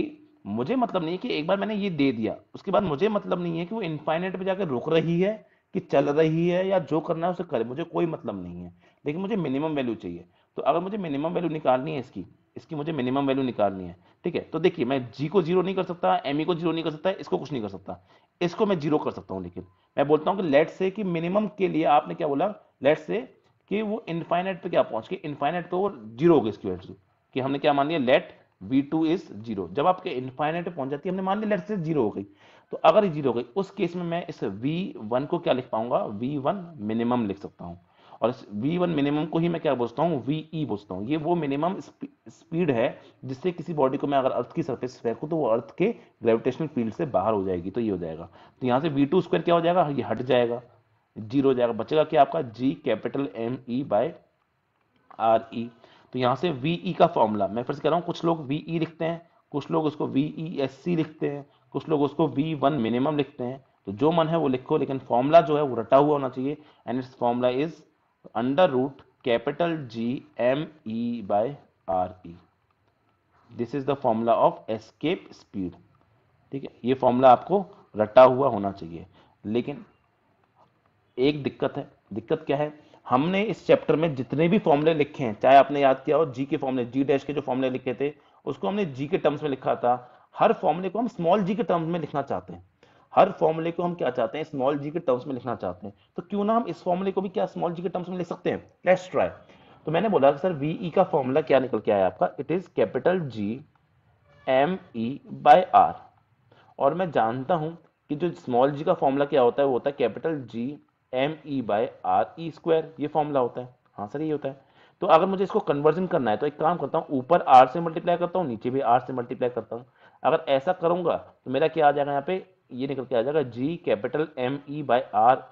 मुझे मतलब नहीं है कि एक बार मैंने ये दे दिया उसके बाद मुझे मतलब नहीं है कि वो इन्फाइनेट पे जाकर रुक रही है कि चल रही है या जो करना है उसे करे मुझे कोई मतलब नहीं है लेकिन मुझे मिनिमम वैल्यू चाहिए तो अगर मुझे मिनिमम वैल्यू निकालनी है इसकी इसकी मुझे मिनिमम वैल्यू निकालनी है ठीक है तो देखिए मैं जी को जीरो नहीं कर सकता एम e को जीरो नहीं कर सकता इसको कुछ नहीं कर सकता इसको मैं जीरो कर सकता हूँ लेकिन मैं बोलता हूँ कि लेट से कि मिनिमम के लिए आपने क्या बोला लेट से कि वो इनफाइनाइट पे क्या पहुंच गई इनफाइनाइट पे वो जीरो हो गए इसकी वैल्यू कि हमने क्या मान लिया let V two is zero जब आपके इनफाइनाइट पे पहुंच जाती है हमने मान लिया लेट से जीरो हो गई तो अगर जीरो हो गई उस केस में मैं इस वी वन को क्या लिख पाऊंगा वी वन मिनिमम लिख सकता हूँ और इस वी वन मिनिमम को ही मैं क्या बोलता हूँ वी ई e बोलता हूँ ये वो मिनिमम स्पीड है जिससे किसी बॉडी को मैं अगर अर्थ की सरफेस फेंकूँ तो वो अर्थ के ग्रेविटेशनल फील्ड से बाहर हो जाएगी तो ये हो जाएगा तो यहाँ से वी टू स्क्वायर क्या हो जाएगा ये हट जाएगा जीरो हो जाएगा बचेगा क्या आपका G capital M E by R E तो यहाँ से वी ई e का फॉर्मूला मैं फिर से कह रहा हूँ कुछ लोग वी ई e लिखते हैं कुछ लोग उसको वी ई एस सी लिखते हैं कुछ लोग उसको वी वन मिनिमम लिखते हैं तो जो मन है वो लिखो लेकिन फॉर्मूला जो है वो रटा हुआ होना चाहिए and it's formula is under root capital G M E by R E this is the formula of escape speed ठीक है ये फॉर्मूला आपको रटा हुआ होना चाहिए लेकिन एक दिक्कत है दिक्कत क्या है हमने इस चैप्टर में जितने भी फॉर्मूले लिखे हैं चाहे आपने याद किया हो जी के फॉर्मूले जी डैश के जो फॉर्मूले लिखे थे उसको हमने जी के टर्म्स में लिखा था हर फॉर्मूले को हम स्मॉल जी के टर्म्स में लिखना चाहते हैं हर फॉर्मूले को हम क्या चाहते हैं स्मॉल जी के टर्म्स में लिखना चाहते हैं तो क्यों ना हम इस फॉर्मूले को भी क्या स्मॉल जी के टर्म्स में लिख सकते हैं लेट्स ट्राई तो मैंने बोला सर वीई e का फॉर्मूला क्या निकल के आया आपका it is capital G M E by R और मैं जानता हूं कि जो स्मॉल जी का फॉर्मूला क्या होता है वो होता है capital G M E by R E square ये फॉर्मूला होता है हाँ सर ये होता है तो अगर मुझे इसको कन्वर्जन करना है तो एक काम करता हूँ ऊपर आर से मल्टीप्लाई करता हूँ नीचे भी आर से मल्टीप्लाई करता हूँ अगर ऐसा करूँगा तो मेरा क्या आ जाएगा यहाँ पे ये निकल के आ जाएगा G capital M E by R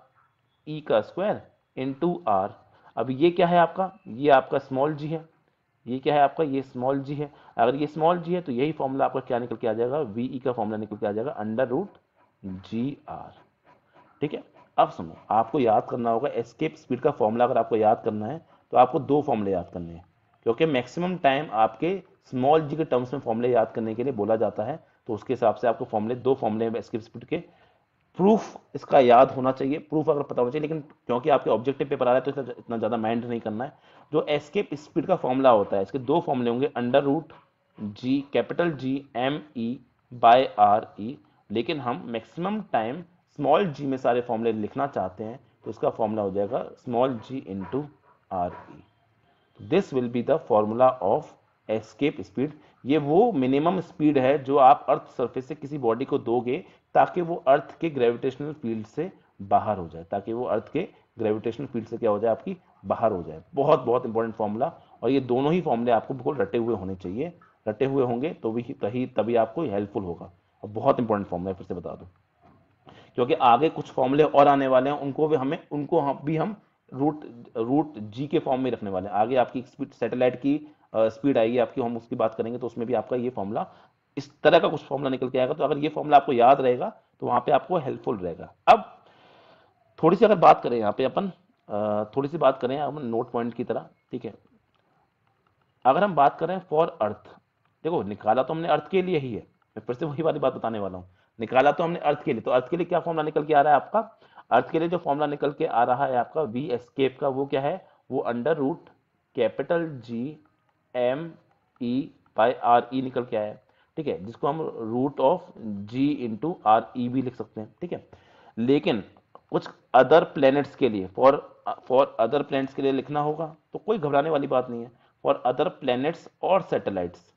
E का स्क्वायर इन टू आर अब ये क्या है आपका ये आपका स्मॉल जी है ये क्या है आपका ये स्मॉल जी है अगर ये स्मॉल जी है तो यही फॉर्मूला आपका क्या निकल के आ जाएगा वी ई e का फॉर्मूला निकल के आ जाएगा अंडर रूट जी आर ठीक है अब सुनो आपको याद करना होगा एस्केप स्पीड का फॉर्मूला अगर आपको याद करना है तो आपको दो फॉर्मूले याद करने हैं क्योंकि मैक्सिमम टाइम आपके स्मॉल जी के टर्म्स में फॉर्मूले याद करने के लिए बोला जाता है तो उसके हिसाब से आपको फॉर्मूले दो फॉर्मूले हैं एस्केप स्पीड के प्रूफ इसका याद होना चाहिए प्रूफ अगर पता होना चाहिए लेकिन क्योंकि आपके ऑब्जेक्टिव पेपर आ रहा है तो इतना ज़्यादा माइंड नहीं करना है जो एस्केप स्पीड का फॉर्मूला होता है इसके दो फॉर्मूले होंगे under root G capital G M E by R E लेकिन हम मैक्सिमम टाइम स्मॉल जी में सारे फॉर्मूले लिखना चाहते हैं तो उसका फॉर्मूला हो जाएगा small G into R E this will be the formula of escape speed ये वो मिनिमम स्पीड है जो आप अर्थ सरफेस से किसी बॉडी को दोगे ताकि वो अर्थ के ग्रेविटेशनल फील्ड से बाहर हो जाए ताकि वो अर्थ के ग्रेविटेशनल फील्ड से क्या हो जाए आपकी बाहर हो जाए बहुत बहुत इंपॉर्टेंट फॉर्मूला और ये दोनों ही फॉर्मूले आपको बिल्कुल रटे हुए होने चाहिए रटे हुए होंगे तो भी तभी तभी आपको हेल्पफुल होगा और बहुत इंपॉर्टेंट फॉर्मूला है फिर से बता दूँ क्योंकि आगे कुछ फॉर्मूले और आने वाले हैं उनको भी हमें उनको हम भी हम रूट रूट जी के फॉर्म में रखने वाले हैं आगे आपकी स्पीड सैटेलाइट की स्पीड आएगी आपकी हम उसकी बात करेंगे तो उसमें भी आपका ये फॉर्मूला इस तरह का कुछ फॉर्मूला निकल के आएगा तो अगर ये फॉर्मूला आपको याद रहेगा तो वहाँ पे आपको हेल्पफुल रहेगा अब थोड़ी सी अगर बात करें यहाँ पे अपन थोड़ी सी बात करें अब नोट पॉइंट की तरह ठीक है अगर हम बात करें फॉर अर्थ देखो निकाला तो हमने अर्थ के लिए ही है मैं फिर से वही वाली बात बताने वाला हूँ निकाला तो हमने अर्थ के लिए तो अर्थ के लिए क्या फॉर्मला निकल के आ रहा है आपका अर्थ के लिए जो फॉर्मला निकल के आ रहा है आपका वी एस्केप का वो क्या है वो under root capital G M E by R E निकल के आया है ठीक है जिसको हम root of G into R E भी लिख सकते हैं ठीक है लेकिन कुछ अदर प्लैनेट्स के लिए फॉर फॉर अदर प्लैनेट्स के लिए लिखना होगा तो कोई घबराने वाली बात नहीं है फॉर अदर प्लैनेट्स और सैटेलाइट्स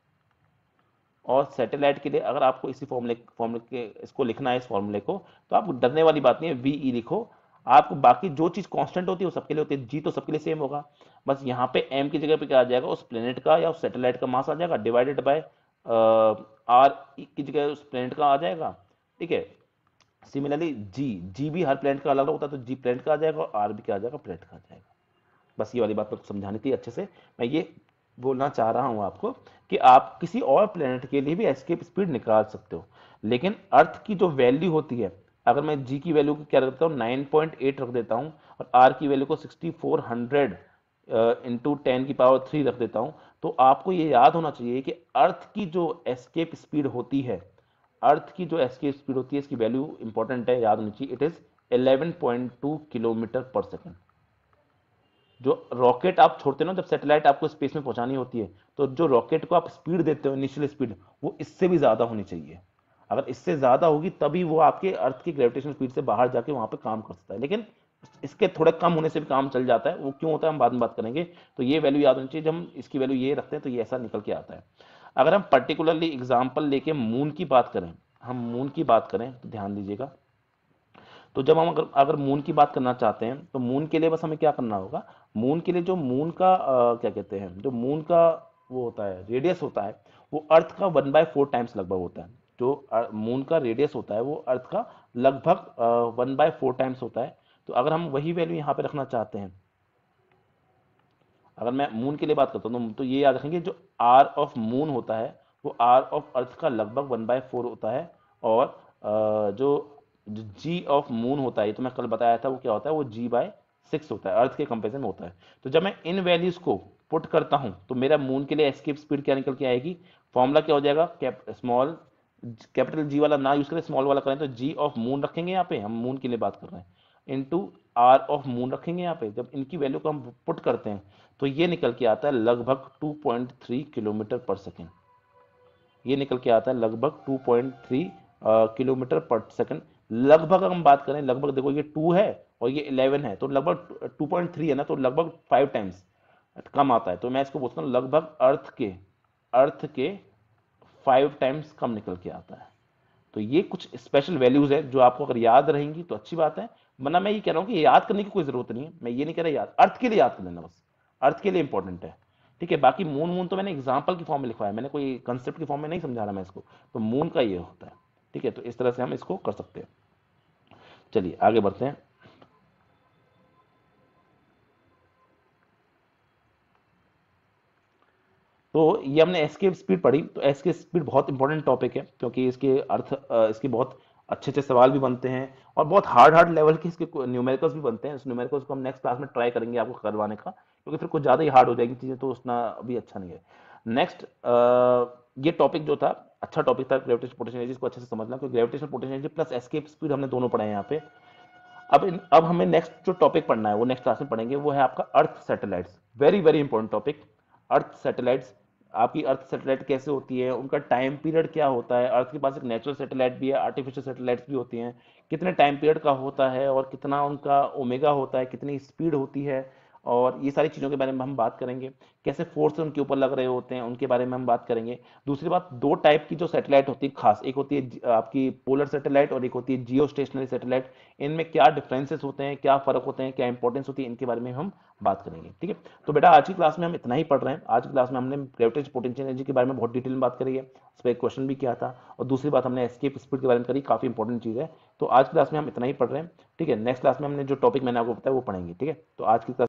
और सैटेलाइट के लिए अगर आपको इसी फॉर्मूले फॉर्मूले के इसको लिखना है इस फॉर्मूले को तो आप डरने वाली बात नहीं है वी ई e लिखो आपको बाकी जो चीज़ कांस्टेंट होती है वो सबके लिए होती है जी तो सबके लिए सेम होगा बस यहाँ पे एम की जगह पे क्या आ जाएगा उस प्लेनेट का या उस सैटेलाइट का मास आ जाएगा डिवाइडेड बाय आर की जगह उस प्लेनेट का आ जाएगा ठीक है सिमिलरली जी जी भी हर प्लेनेट का अलग होता है तो जी प्लेनेट का आ जाएगा और आर भी क्या आ जाएगा प्लेनेट का आ जाएगा बस ये वाली बात पर समझानी थी अच्छे से मैं ये बोलना चाह रहा हूँ आपको कि आप किसी और प्लेनेट के लिए भी एस्केप स्पीड निकाल सकते हो लेकिन अर्थ की जो वैल्यू होती है अगर मैं जी की वैल्यू क्या रखता हूँ नाइन पॉइंट एट रख देता हूँ और आर की वैल्यू को sixty four hundred into ten की पावर थ्री रख देता हूँ तो आपको ये याद होना चाहिए कि अर्थ की जो एस्केप स्पीड होती है अर्थ की जो एस्केप स्पीड होती है इसकी वैल्यू इंपॉर्टेंट है याद होनी चाहिए it is eleven point two kilometre पर सेकेंड जो रॉकेट आप छोड़ते हो ना जब सैटेलाइट आपको स्पेस में पहुंचानी होती है तो जो रॉकेट को आप स्पीड देते हो इनिशियल स्पीड वो इससे भी ज़्यादा होनी चाहिए अगर इससे ज़्यादा होगी तभी वो आपके अर्थ की ग्रेविटेशन स्पीड से बाहर जाके वहाँ पर काम कर सकता है लेकिन इसके थोड़े कम होने से भी काम चल जाता है वो क्यों होता है हम बाद में बात करेंगे तो ये वैल्यू याद होनी चाहिए जब हम इसकी वैल्यू ये रखते हैं तो ये ऐसा निकल के आता है अगर हम पर्टिकुलरली एग्जाम्पल लेके मून की बात करें हम मून की बात करें तो ध्यान दीजिएगा तो जब हम अगर अगर मून की बात करना चाहते हैं तो मून के लिए बस हमें क्या करना होगा मून के लिए जो मून का आ, क्या कहते हैं जो मून का वो होता है रेडियस होता है वो अर्थ का वन बाय फोर टाइम्स लगभग होता है जो मून का रेडियस होता है वो अर्थ का लगभग वन बाय फोर टाइम्स होता है तो अगर हम वही वैल्यू यहाँ पे रखना चाहते हैं अगर मैं मून के लिए बात करता हूँ तो, तो ये याद रखेंगे जो आर ऑफ मून होता है वो आर ऑफ अर्थ का लगभग वन बाय फोर होता है और जो जो जी ऑफ मून होता है तो मैं कल बताया था वो क्या होता है वो जी बाय सिक्स होता है अर्थ के कंपेरिजन में होता है तो जब मैं इन वैल्यूज को पुट करता हूँ तो मेरा मून के लिए एस्केप स्पीड क्या निकल के आएगी फॉर्मूला क्या हो जाएगा कैप स्मॉल कैपिटल जी वाला ना यूज करें स्मॉल वाला करें तो जी ऑफ मून रखेंगे यहाँ पे हम मून के लिए बात कर रहे हैं in two R of moon रखेंगे यहाँ पे जब इनकी वैल्यू को हम पुट करते हैं तो ये निकल के आता है लगभग 2.3 किलोमीटर पर सेकेंड ये निकल के आता है लगभग 2.3 किलोमीटर पर सेकेंड लगभग हम बात करें लगभग देखो ये टू है और ये इलेवन है तो लगभग टू पॉइंट थ्री है ना तो लगभग फाइव टाइम्स कम आता है तो मैं इसको बोलता हूँ लगभग अर्थ के अर्थ के फाइव टाइम्स कम निकल के आता है तो ये कुछ स्पेशल वैल्यूज है जो आपको अगर याद रहेंगी तो अच्छी बात है वरना मैं ये कह रहा हूँ कि याद करने की कोई जरूरत नहीं है मैं ये नहीं कह रहा याद अर्थ के लिए याद कर लेना बस अर्थ के लिए इंपॉर्टेंट है ठीक है बाकी मून मून तो मैंने एग्जाम्पल की फॉर्म में लिखवाया मैंने कोई कंसेप्ट की फॉर्म में नहीं समझा रहा मैं इसको तो मून का ये होता है ठीक है तो इस तरह से हम इसको कर सकते हैं चलिए आगे बढ़ते हैं तो ये हमने एस स्पीड पढ़ी तो एस स्पीड बहुत इंपॉर्टेंट टॉपिक है क्योंकि इसके अर्थ इसके बहुत अच्छे अच्छे सवाल भी बनते हैं और बहुत हार्ड हार्ड लेवल के इसके न्यूमेरिकल्स भी बनते हैं इस न्यूमेरिकल्स को हम नेक्स्ट क्लास में ट्राई करेंगे आपको करवाने का क्योंकि फिर कुछ ज़्यादा ही हार्ड हो जाएगी चीज़ें तो उतना भी अच्छा नहीं है नेक्स्ट ये टॉपिक जो था अच्छा टॉपिक था ग्रेविटेशन पोटेंशियल एनर्जी को अच्छे से समझना क्योंकि gravitation potential energy plus escape speed हमने दोनों पढ़े हैं यहाँ पे अब इन, अब हमें नेक्स्ट जो टॉपिक पढ़ना है वो नेक्स्ट क्लास में पढ़ेंगे वो है आपका earth satellites very very important topic earth satellites आपकी अर्थ सैटेलाइट कैसे होती है उनका टाइम पीरियड क्या होता है अर्थ के पास एक नेचुरल सैटेलाइट भी है आर्टिफिशियल सैटेलाइट्स भी होती हैं कितने टाइम पीरियड का होता है और कितना उनका ओमेगा होता है कितनी स्पीड होती है और ये सारी चीज़ों के बारे में हम बात करेंगे कैसे फोर्स उनके ऊपर लग रहे होते हैं उनके बारे में हम बात करेंगे दूसरी बात दो टाइप की जो सैटेलाइट होती है खास एक होती है आपकी पोलर सैटेलाइट और एक होती है जियो स्टेशनरी सैटेलाइट इनमें क्या डिफरेंसेस होते हैं क्या फ़र्क होते हैं क्या इंपॉर्टेंस होती है इनके बारे में हम बात करेंगे ठीक है तो बेटा आज की क्लास में हम इतना ही पढ़ रहे हैं आज की क्लास में हमने ग्रेविटेज पोटेंशियल एनर्जी के बारे में बहुत डिटेल में बात करी है उस पर एक क्वेश्चन भी किया था और दूसरी बात हमने एस्केप स्पीड के बारे में करी काफ़ी इंपॉर्टेंट चीज़ है तो आज की क्लास में हम इतना ही पढ़ रहे हैं ठीक है नेक्स्ट क्लास में हमने जो टॉपिक मैंने आपको बताया वो पढ़ेंगे ठीक है तो आज की क्लास